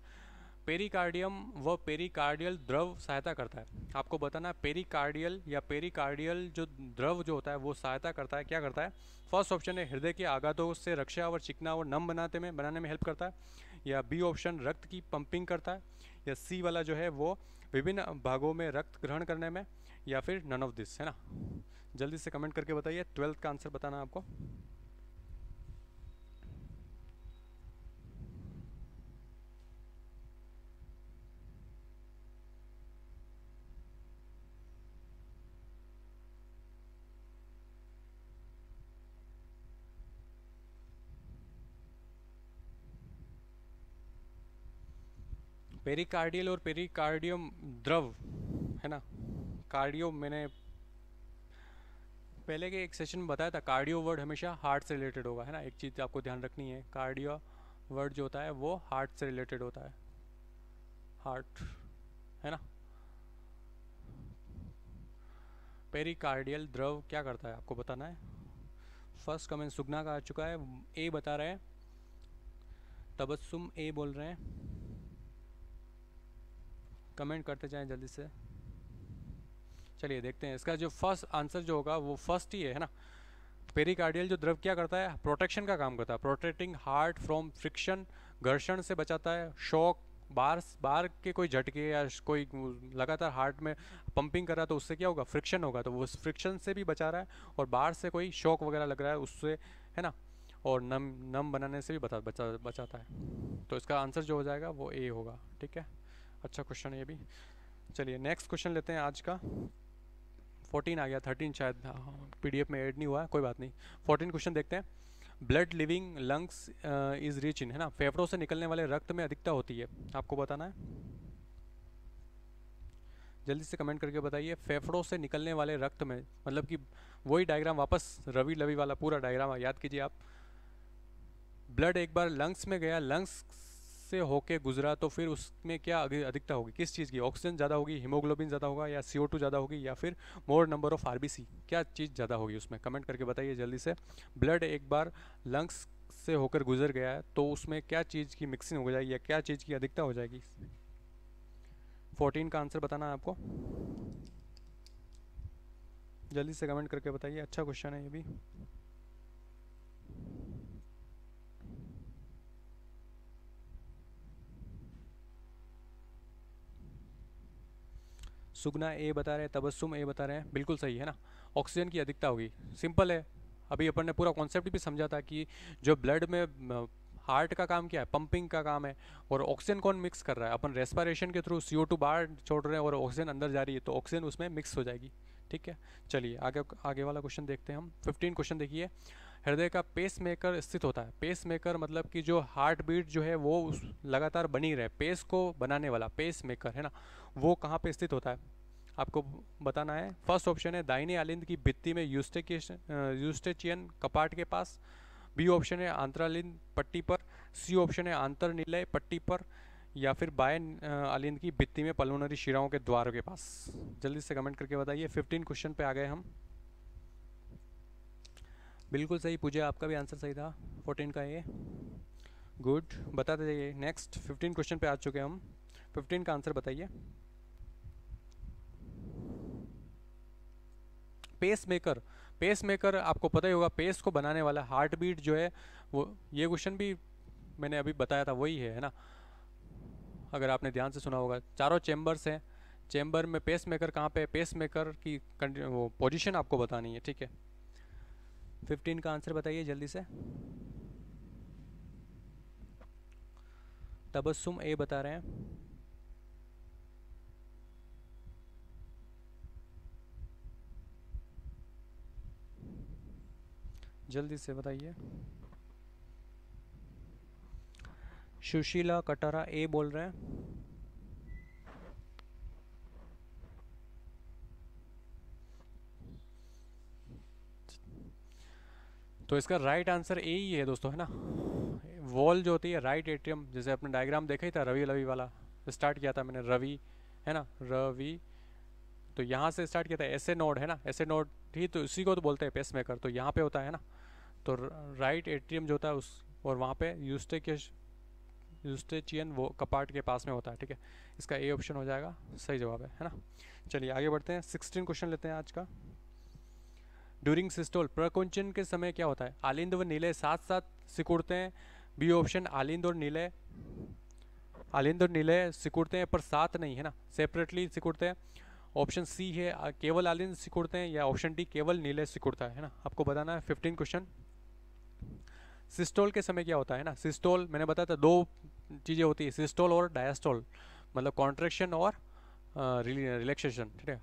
पेरिकार्डियम व पेरिकार्डियल द्रव सहायता करता है आपको बताना है पेरिकार्डियल या पेरिकार्डियल जो द्रव जो होता है वो सहायता करता है क्या करता है फर्स्ट ऑप्शन है हृदय के आघातों से रक्षा और चिकना और नम बनाते में बनाने में हेल्प करता है या बी ऑप्शन रक्त की पंपिंग करता है या सी वाला जो है वो विभिन्न भागों में रक्त ग्रहण करने में या फिर नन ऑफ दिस है ना जल्दी से कमेंट करके बताइए ट्वेल्थ का आंसर बताना आपको पेरिकार्डियल और पेरिकार्डियम द्रव है ना कार्डियो मैंने पहले के एक सेशन में बताया था कार्डियो वर्ड हमेशा हार्ट से रिलेटेड होगा है ना एक चीज़ आपको ध्यान रखनी है कार्डियो वर्ड जो होता है वो हार्ट से रिलेटेड होता है हार्ट है ना पेरिकार्डियल द्रव क्या करता है आपको बताना है फर्स्ट कमेंट सुगना का आ चुका है ए बता रहे हैं तबस्सुम ए बोल रहे हैं कमेंट करते जाएं जल्दी से चलिए देखते हैं इसका जो फर्स्ट आंसर जो होगा वो फर्स्ट ही है ना पेरिकार्डियल जो द्रव क्या करता है प्रोटेक्शन का काम करता है प्रोटेक्टिंग हार्ट फ्रॉम फ्रिक्शन घर्षण से बचाता है शॉक बार बार के कोई झटके या कोई लगातार हार्ट में पंपिंग कर रहा है तो उससे क्या होगा फ्रिक्शन होगा तो वो उस फ्रिक्शन से भी बचा रहा है और बाहर से कोई शॉक वगैरह लग रहा है उससे है ना और नम नम बनाने से भी बता बचा बचाता है तो इसका आंसर जो हो जाएगा वो ए होगा ठीक है अच्छा क्वेश्चन है ये भी चलिए नेक्स्ट क्वेश्चन लेते हैं आज का फोर्टीन आ गया थर्टीन शायद हाँ, पी डी एफ में एड नहीं हुआ है कोई बात नहीं फोर्टीन क्वेश्चन देखते हैं blood leaving lungs is rich in है ना फेफड़ों से निकलने वाले रक्त में अधिकता होती है आपको बताना है जल्दी से कमेंट करके बताइए फेफड़ों से निकलने वाले रक्त में मतलब कि वही डायग्राम वापस रवि लवि वाला पूरा डायग्राम याद कीजिए आप ब्लड एक बार लंग्स में गया लंग्स से होके गुजरा तो फिर उसमें क्या अधिकता होगी किस चीज़ की ऑक्सीजन ज़्यादा होगी हीमोग्लोबिन ज़्यादा होगा या सी ज़्यादा होगी या फिर मोर नंबर ऑफ आर क्या चीज़ ज़्यादा होगी उसमें कमेंट करके बताइए जल्दी से ब्लड एक बार लंग्स से होकर गुजर गया है तो उसमें क्या चीज़ की मिक्सिंग हो जाएगी या क्या चीज़ की अधिकता हो जाएगी फोर्टीन का आंसर बताना है आपको जल्दी से कमेंट करके बताइए अच्छा क्वेश्चन है ये भी सुगना ए बता रहे हैं तबस्सुम ए बता रहे हैं बिल्कुल सही है ना ऑक्सीजन की अधिकता होगी सिंपल है अभी अपन ने पूरा कॉन्सेप्ट भी समझा था कि जो ब्लड में हार्ट का काम क्या है पंपिंग का काम है और ऑक्सीजन कौन मिक्स कर रहा है अपन रेस्पायरेशन के थ्रू टू बाहर छोड़ रहे हैं और ऑक्सीजन अंदर जा रही है तो ऑक्सीजन उसमें मिक्स हो जाएगी ठीक है चलिए आगे आगे वाला क्वेश्चन देखते हैं हम फिफ्टीन क्वेश्चन देखिए हृदय का पेस मेकर स्थित होता है पेस मेकर मतलब कि जो हार्ट बीट जो है वो लगातार बनी रहे पेस को बनाने वाला पेस मेकर है ना वो कहाँ पे स्थित होता है आपको बताना है फर्स्ट ऑप्शन है दाहिने आलिंद की भित्ती में यूस्टेचियन कपाट के पास बी ऑप्शन है आंतरालिंद पट्टी पर सी ऑप्शन है आंतरनिलय पट्टी पर या फिर बाय आलिंद की भित्ती में पल्मोनरी शिराओं के द्वार के पास जल्दी से कमेंट करके बताइए फिफ्टीन क्वेश्चन पे आ गए हम बिल्कुल सही पूजा आपका भी आंसर सही था फोर्टीन का ये गुड बताते जाइए नेक्स्ट फिफ्टीन क्वेश्चन पे आ चुके हम फिफ्टीन का आंसर बताइए पेस मेकर पेस मेकर आपको पता ही होगा पेस को बनाने वाला हार्ट बीट जो है वो ये क्वेश्चन भी मैंने अभी बताया था वही है है ना अगर आपने ध्यान से सुना होगा चारों चैम्बर्स हैं चैम्बर में पेस मेकर कहाँ पे पेस मेकर की वो पोजीशन आपको बतानी है ठीक है फिफ्टीन का आंसर बताइए जल्दी से तबस्सुम ए बता रहे हैं जल्दी से बताइए सुशीला कटारा ए बोल रहे हैं तो इसका राइट आंसर ए ही है दोस्तों है ना वॉल जो होती है राइट एट्रियम जैसे अपने डायग्राम देखा ही था रवि रवि वाला स्टार्ट किया था मैंने रवि है ना रवि तो यहाँ से स्टार्ट किया था ऐसे नोड है ना ऐसे नोड ही तो इसी को तो बोलते हैं पेस मेकर तो यहाँ पे होता है ना तो राइट एट्रियम जो होता है उस और वहाँ पे यूस्टेकियस यूस्टेचियन वो कपाट के पास में होता है ठीक है इसका ए ऑप्शन हो जाएगा सही जवाब है है ना चलिए आगे बढ़ते हैं सिक्सटीन क्वेश्चन लेते हैं आज का ड्यूरिंग सिस्टोल प्रकुंचन के समय क्या होता है आलिंद व नीले साथ साथ सिकुड़ते हैं बी ऑप्शन आलिंद और नीले आलिंद और नीले सिकुड़ते हैं पर साथ नहीं है ना सेपरेटली सिकुड़ते हैं ऑप्शन सी है केवल आलिंद सिकुड़ते हैं या ऑप्शन डी केवल नीले सिकुड़ता है ना आपको बताना है फिफ्टीन क्वेश्चन सिस्टोल के समय क्या होता है ना सिस्टोल मैंने बताया था दो चीज़ें होती है सिस्टोल और डायस्टोल मतलब कॉन्ट्रेक्शन और रिलैक्सेशन ठीक है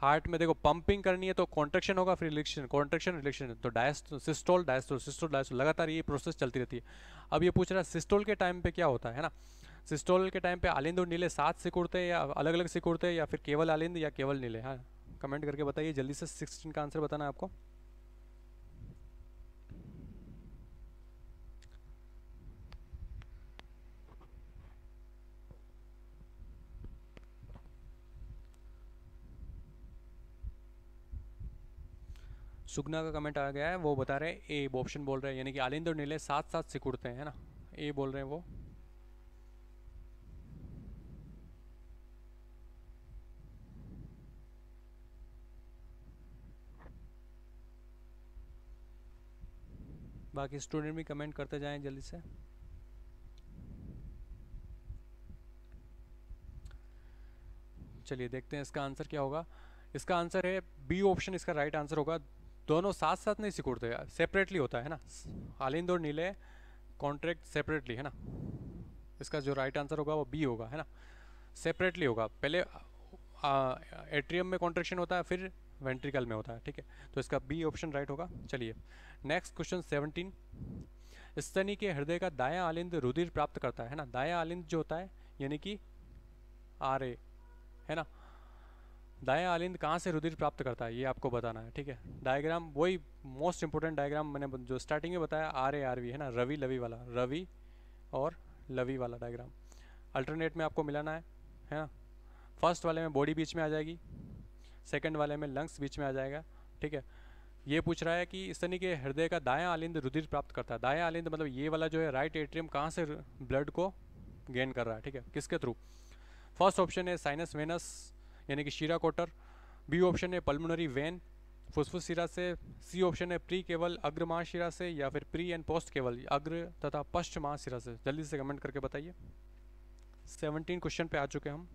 हार्ट में देखो पंपिंग करनी है तो कॉन्ट्रेक्शन होगा फिर रिलेक्शन कॉन्ट्रेक्शन रिलेक्शन तो डायस्ट सिस्टोल डायस्टोल सिस्टोल डायस्टोल लगातार ये प्रोसेस चलती रहती है अब ये पूछ रहा है सिस्टोल के टाइम पे क्या होता है ना सिस्टोल के टाइम पे आलिंद और नीले साथ सिकुड़ते हैं या अलग अलग सिकुड़ते हैं या फिर केवल आलिंद या केवल नीले हाँ कमेंट करके बताइए जल्दी से सिक्सटीन का आंसर बताना है आपको सुगना का कमेंट आ गया है वो बता रहे हैं ऑप्शन बोल रहे हैं यानी कि आलिंद और नीले साथ साथ सिकुड़ते हैं ना ए बोल रहे हैं वो बाकी स्टूडेंट भी कमेंट करते जाएं जल्दी से चलिए देखते हैं इसका आंसर क्या होगा इसका आंसर है बी ऑप्शन इसका राइट आंसर होगा दोनों साथ साथ नहीं सिकुड़ते सेपरेटली होता है ना आलिंद और नीले कॉन्ट्रैक्ट सेपरेटली है ना इसका जो राइट आंसर होगा वो बी होगा है ना सेपरेटली होगा पहले एट्रियम में कॉन्ट्रेक्शन होता है फिर वेंट्रिकल में होता है ठीक है तो इसका बी ऑप्शन राइट होगा चलिए नेक्स्ट क्वेश्चन सेवनटीन स्तनी के हृदय का दाया आलिंद रुधिर प्राप्त करता है ना दाया आलिंद जो होता है यानी कि आर है ना दाया आलिंद कहाँ से रुधिर प्राप्त करता है ये आपको बताना है ठीक है डायग्राम वही मोस्ट इंपॉर्टेंट डायग्राम मैंने जो स्टार्टिंग में बताया आर ए आर वी है ना रवि लवी वाला रवि और लवी वाला डायग्राम अल्टरनेट में आपको मिलाना है है ना फर्स्ट वाले में बॉडी बीच में आ जाएगी सेकंड वाले में लंग्स बीच में आ जाएगा ठीक है ये पूछ रहा है कि इस तरह के हृदय का दाया आलिंद रुधिर प्राप्त करता है दाया आलिंद मतलब ये वाला जो है राइट एट्रियम कहाँ से ब्लड को गेन कर रहा है ठीक है किसके थ्रू फर्स्ट ऑप्शन है साइनस वेनस यानी कि शीरा कोटर बी ऑप्शन है पल्मोनरी वेन फुसफुस शिरा से सी ऑप्शन है प्री केवल अग्र शिरा से या फिर प्री एंड पोस्ट केवल अग्र तथा पश्च शिरा से जल्दी से कमेंट करके बताइए सेवनटीन क्वेश्चन पे आ चुके हम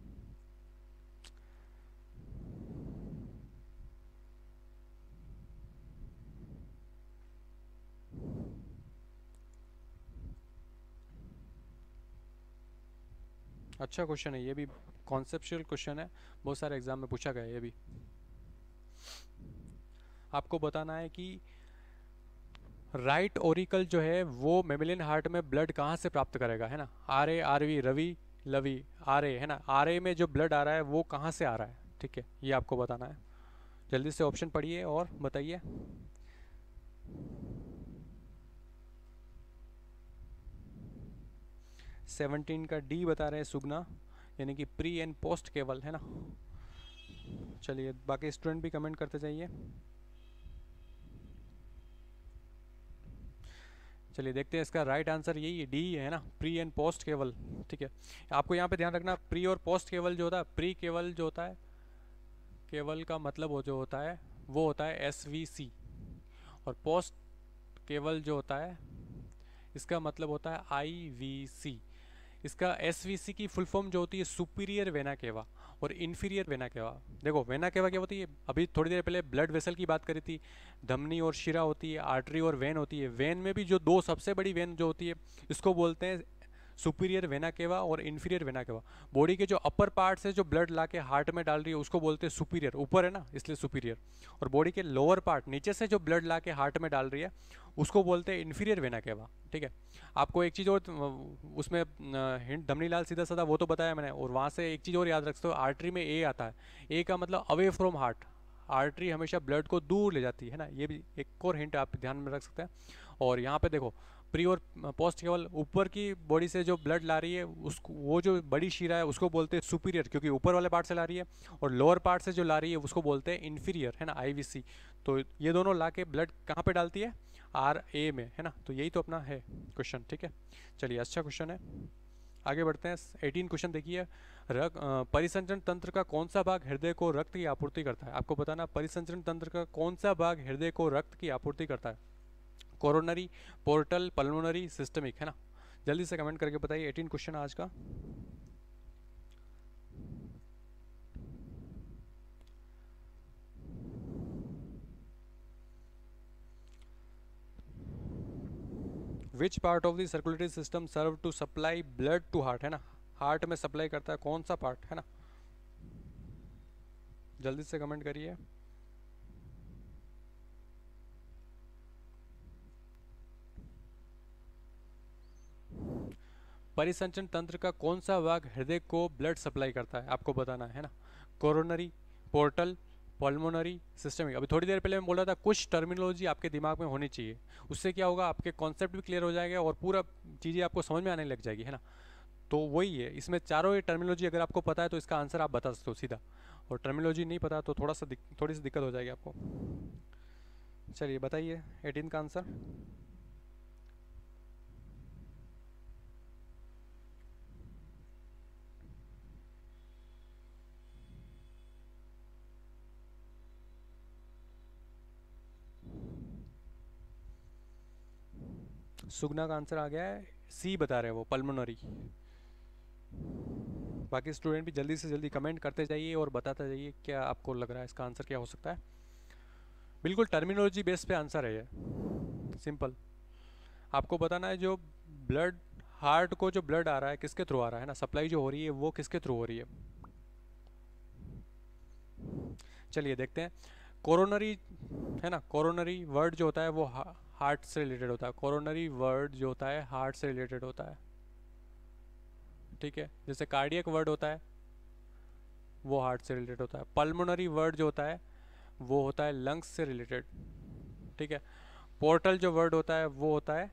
अच्छा क्वेश्चन है ये भी कॉन्सेप्चुअल क्वेश्चन है बहुत सारे एग्जाम में पूछा गया है ये भी आपको बताना है कि राइट ओरिकल जो है वो मेमिलियन हार्ट में ब्लड कहाँ से प्राप्त करेगा है ना आर ए आर वी रवि लवि आर ए है ना आर ए में जो ब्लड आ रहा है वो कहाँ से आ रहा है ठीक है ये आपको बताना है जल्दी से ऑप्शन पढ़िए और बताइए सेवनटीन का डी बता रहे हैं सुगना यानी कि प्री एंड पोस्ट केवल है ना चलिए बाकी स्टूडेंट भी कमेंट करते जाइए चलिए देखते हैं इसका राइट आंसर यही है डी है ना प्री एंड पोस्ट केवल ठीक है आपको यहाँ पे ध्यान रखना प्री और पोस्ट केवल जो होता है प्री केवल जो होता है केवल का मतलब वो जो होता है वो होता है एस वी सी और पोस्ट केवल जो होता है इसका मतलब होता है आई वी सी इसका एस की फुल फॉर्म जो होती है सुपीरियर वेना केवा और इन्फीरियर वेना केवा देखो वेना केवा क्या होती है अभी थोड़ी देर पहले ब्लड वेसल की बात करी थी धमनी और शिरा होती है आर्टरी और वेन होती है वेन में भी जो दो सबसे बड़ी वेन जो होती है इसको बोलते हैं सुपीरियर वेना केवा और इन्फीरियर वेना केवा बॉडी के जो अपर पार्ट से जो ब्लड ला के हार्ट में डाल रही है उसको बोलते हैं सुपीरियर ऊपर है ना इसलिए सुपीरियर और बॉडी के लोअर पार्ट नीचे से जो ब्लड ला के हार्ट में डाल रही है उसको बोलते हैं इन्फीरियर वेना केवा ठीक है आपको एक चीज़ और उसमें हिंट लाल सीधा साधा वो तो बताया मैंने और वहाँ से एक चीज़ और याद रखते हो आर्ट्री में ए आता है ए का मतलब अवे फ्रॉम हार्ट आर्टरी हमेशा ब्लड को दूर ले जाती है ना ये भी एक और हिंट आप ध्यान में रख सकते हैं और यहाँ पे देखो प्री और पोस्ट केवल ऊपर की बॉडी से जो ब्लड ला रही है उसको वो जो बड़ी शीरा है उसको बोलते हैं सुपीरियर क्योंकि ऊपर वाले पार्ट से ला रही है और लोअर पार्ट से जो ला रही है उसको बोलते हैं इन्फीरियर है ना आई तो ये दोनों ला के ब्लड कहाँ पर डालती है आर ए में है ना तो यही तो अपना है क्वेश्चन ठीक है चलिए अच्छा क्वेश्चन है आगे बढ़ते हैं एटीन क्वेश्चन देखिए रक्त परिसंचरण तंत्र का कौन सा भाग हृदय को रक्त की आपूर्ति करता है आपको बताना परिसंचरण तंत्र का कौन सा भाग हृदय को रक्त की आपूर्ति करता है कोरोनरी पोर्टल पल्मोनरी सिस्टमिक है ना जल्दी से कमेंट करके बताइए एटीन क्वेश्चन आज का which part of the circulatory system serve to supply blood to heart है ना हार्ट में सप्लाई करता है कौन सा पार्ट है ना जल्दी से कमेंट करिए परिसंचन तंत्र का कौन सा भाग हृदय को ब्लड सप्लाई करता है आपको बताना है ना कोरोनरी पोर्टल पल्मोनरी सिस्टमिक अभी थोड़ी देर पहले मैं बोल रहा था कुछ टर्मिनोलॉजी आपके दिमाग में होनी चाहिए उससे क्या होगा आपके कॉन्सेप्ट भी क्लियर हो जाएगा और पूरा चीज़ें आपको समझ में आने लग जाएगी है ना तो वही है इसमें चारों ये टर्मिनोलॉजी अगर आपको पता है तो इसका आंसर आप बता सकते हो सीधा और टर्मिनोलॉजी नहीं पता तो थोड़ा सा थोड़ी सी दिक्कत हो जाएगी आपको चलिए बताइए एटीन का आंसर सुगना का आंसर आ गया है सी बता रहे हैं वो पल्मोनरी बाकी स्टूडेंट भी जल्दी से जल्दी कमेंट करते जाइए और बताते जाइए क्या आपको लग रहा है इसका आंसर क्या हो सकता है बिल्कुल टर्मिनोलॉजी बेस पे आंसर है ये सिंपल आपको बताना है जो ब्लड हार्ट को जो ब्लड आ रहा है किसके थ्रू आ रहा है ना सप्लाई जो हो रही है वो किसके थ्रू हो रही है चलिए देखते हैं कोरोनरी है ना कोरोनरी वर्ड जो होता है वो हार्ट से रिलेटेड होता है कोरोनरी वर्ड जो होता है हार्ट से रिलेटेड होता है ठीक है जैसे कार्डियक वर्ड होता है वो हार्ट से रिलेटेड होता है पल्मोनरी वर्ड जो होता है वो होता है लंग्स से रिलेटेड ठीक है पोर्टल जो वर्ड होता है वो होता है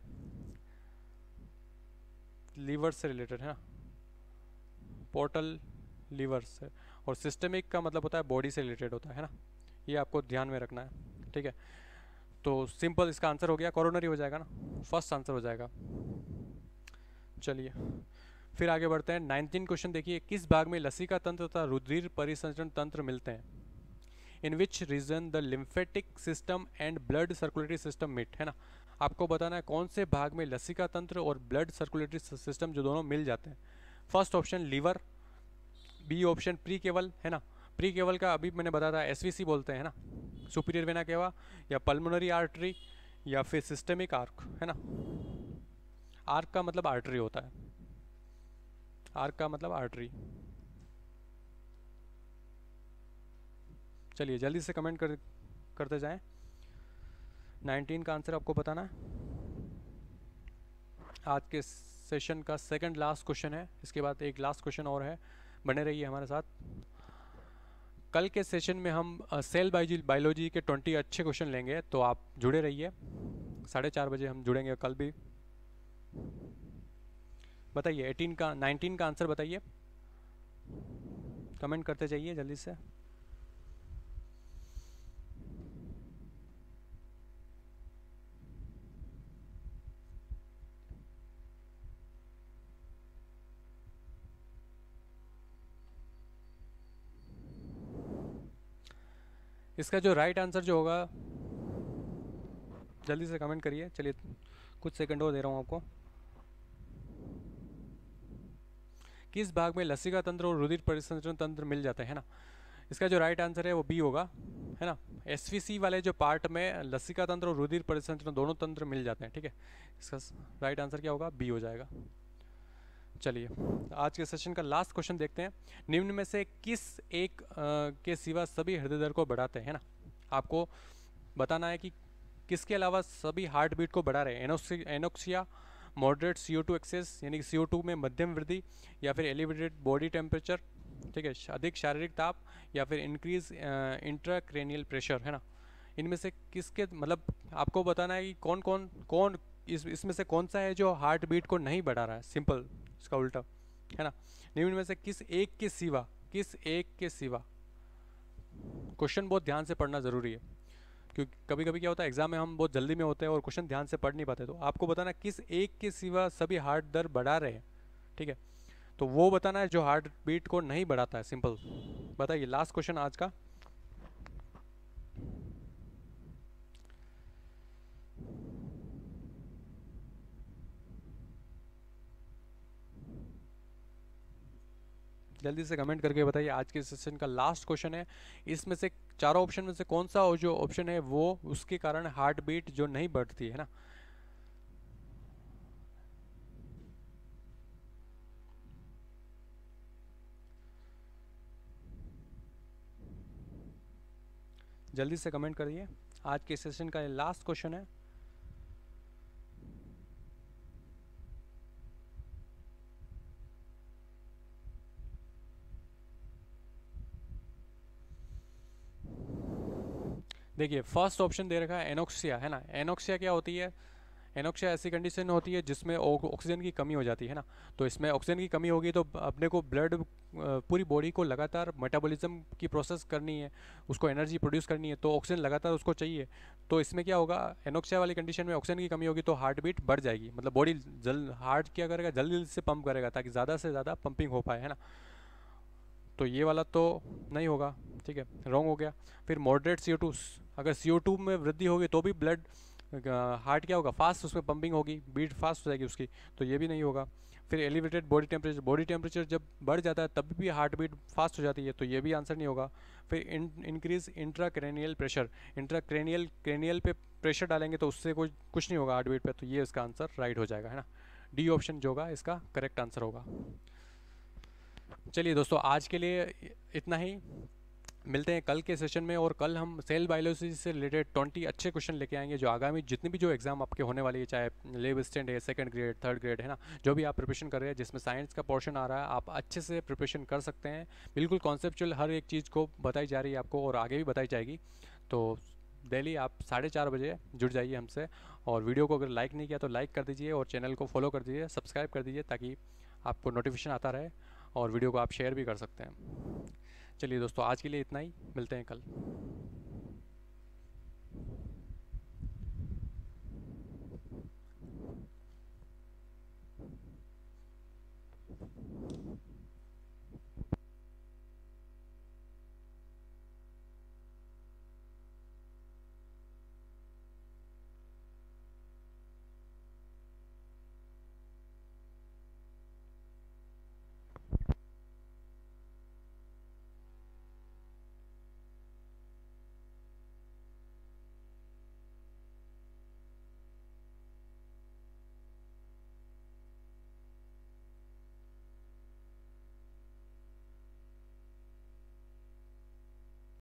लीवर से रिलेटेड है ना पोर्टल लीवर से और सिस्टमिक का मतलब होता है बॉडी से रिलेटेड होता है ना ये आपको ध्यान में रखना है ठीक है तो सिंपल इसका आंसर हो गया कॉरोनरी हो जाएगा ना फर्स्ट आंसर हो जाएगा चलिए फिर आगे बढ़ते हैं नाइनटीन क्वेश्चन देखिए किस भाग में लसिका तंत्र तथा रुधिर परिसंचरण तंत्र मिलते हैं in which region the lymphatic system and blood circulatory system meet है ना आपको बताना है कौन से भाग में लसिका तंत्र और ब्लड सर्कुलेटरी सिस्टम जो दोनों मिल जाते हैं first option liver B option precaval है ना प्री केवल का अभी मैंने बताया था एस बोलते हैं ना सुपीरियर वेना केवा या पल्मोनरी आर्टरी या फिर सिस्टमिक आर्क है ना आर्क का मतलब आर्टरी होता है आर्क का मतलब आर्टरी चलिए जल्दी से कमेंट कर करते जाएं 19 का आंसर आपको बताना है आज के सेशन का सेकंड लास्ट क्वेश्चन है इसके बाद एक लास्ट क्वेश्चन और है बने रहिए हमारे साथ कल के सेशन में हम सेल बायोलॉजी के 20 अच्छे क्वेश्चन लेंगे तो आप जुड़े रहिए साढ़े चार बजे हम जुड़ेंगे कल भी बताइए 18 का 19 का आंसर बताइए कमेंट करते जाइए जल्दी से इसका जो राइट आंसर जो होगा जल्दी से कमेंट करिए चलिए कुछ सेकंड और दे रहा हूँ आपको किस भाग में लसिका तंत्र और रुधिर परिसंचरण तंत्र मिल जाते हैं ना इसका जो राइट आंसर है वो बी होगा है ना एस वाले जो पार्ट में लसिका तंत्र और रुधिर परिसंचरण दोनों तंत्र मिल जाते हैं ठीक है इसका राइट आंसर क्या होगा बी हो जाएगा चलिए आज के सेशन का लास्ट क्वेश्चन देखते हैं निम्न में से किस एक आ, के सिवा सभी हृदय दर को बढ़ाते हैं ना आपको बताना है कि किसके अलावा सभी हार्ट बीट को बढ़ा रहे हैं anoxia moderate C O two excess यानी कि सी में मध्यम वृद्धि या फिर एलिवेटेड बॉडी टेम्परेचर ठीक है अधिक शारीरिक ताप या फिर इंक्रीज इंट्राक्रेनियल प्रेशर है ना इनमें से किसके मतलब आपको बताना है कि कौन कौन कौन इस इसमें से कौन सा है जो हार्ट बीट को नहीं बढ़ा रहा है सिंपल इसका उल्टा है ना निम्न में से किस एक के सिवा किस एक के सिवा क्वेश्चन बहुत ध्यान से पढ़ना ज़रूरी है क्योंकि कभी कभी क्या होता है एग्जाम में हम बहुत जल्दी में होते हैं और क्वेश्चन ध्यान से पढ़ नहीं पाते तो आपको बताना किस एक के सिवा सभी हार्ट दर बढ़ा रहे हैं ठीक है तो वो बताना है जो हार्ट बीट को नहीं बढ़ाता है सिंपल बताइए लास्ट क्वेश्चन आज का जल्दी से कमेंट करके बताइए आज के सेशन का लास्ट क्वेश्चन है इसमें से चारों ऑप्शन में से कौन सा और जो ऑप्शन है वो उसके कारण हार्ट बीट जो नहीं बढ़ती है ना जल्दी से कमेंट करिए आज के सेशन का लास्ट क्वेश्चन है देखिए फर्स्ट ऑप्शन दे रखा है एनोक्सिया है ना एनोक्सिया क्या होती है एनोक्सिया ऐसी कंडीशन होती है जिसमें ऑक्सीजन की कमी हो जाती है ना तो इसमें ऑक्सीजन की कमी होगी तो अपने को ब्लड पूरी बॉडी को लगातार मेटाबॉलिज्म की प्रोसेस करनी है उसको एनर्जी प्रोड्यूस करनी है तो ऑक्सीजन लगातार उसको चाहिए तो इसमें क्या होगा एनोक्सिया वाली कंडीशन में ऑक्सीजन की कमी होगी तो हार्ट बीट बढ़ जाएगी मतलब बॉडी जल्द हार्ट क्या करेगा जल्दी जल्दी से पंप करेगा ताकि ज़्यादा से ज़्यादा पंपिंग हो पाए है ना तो ये वाला तो नहीं होगा ठीक है रॉन्ग हो गया फिर मॉडरेट सी अगर सी में वृद्धि होगी तो भी ब्लड हार्ट क्या होगा फास्ट उसमें पंपिंग होगी बीट फास्ट हो जाएगी उसकी तो ये भी नहीं होगा फिर elevated body temperature body temperature जब बढ़ जाता है तब भी हार्ट बीट फास्ट हो जाती है तो ये भी आंसर नहीं होगा फिर increase intracranial pressure intracranial cranial पे प्रेशर डालेंगे तो उससे कोई कुछ नहीं होगा हार्ट बीट पर तो ये इसका आंसर राइट हो जाएगा है ना डी ऑप्शन जो होगा इसका करेक्ट आंसर होगा चलिए दोस्तों आज के लिए इतना ही मिलते हैं कल के सेशन में और कल हम सेल बायोलॉजी से रिलेटेड ट्वेंटी अच्छे क्वेश्चन लेके आएंगे जो आगामी जितने भी जो एग्जाम आपके होने वाली है चाहे लेब स्टैंड है सेकंड ग्रेड थर्ड ग्रेड है ना जो भी आप प्रिपरेशन कर रहे हैं जिसमें साइंस का पोर्शन आ रहा है आप अच्छे से प्रिपरेशन कर सकते हैं बिल्कुल कॉन्सेप्चुअल हर एक चीज़ को बताई जा रही है आपको और आगे भी बताई जाएगी तो डेली आप साढ़े चार बजे जुड़ जाइए हमसे और वीडियो को अगर लाइक नहीं किया तो लाइक कर दीजिए और चैनल को फॉलो कर दीजिए सब्सक्राइब कर दीजिए ताकि आपको नोटिफिकेशन आता रहे और वीडियो को आप शेयर भी कर सकते हैं चलिए दोस्तों आज के लिए इतना ही मिलते हैं कल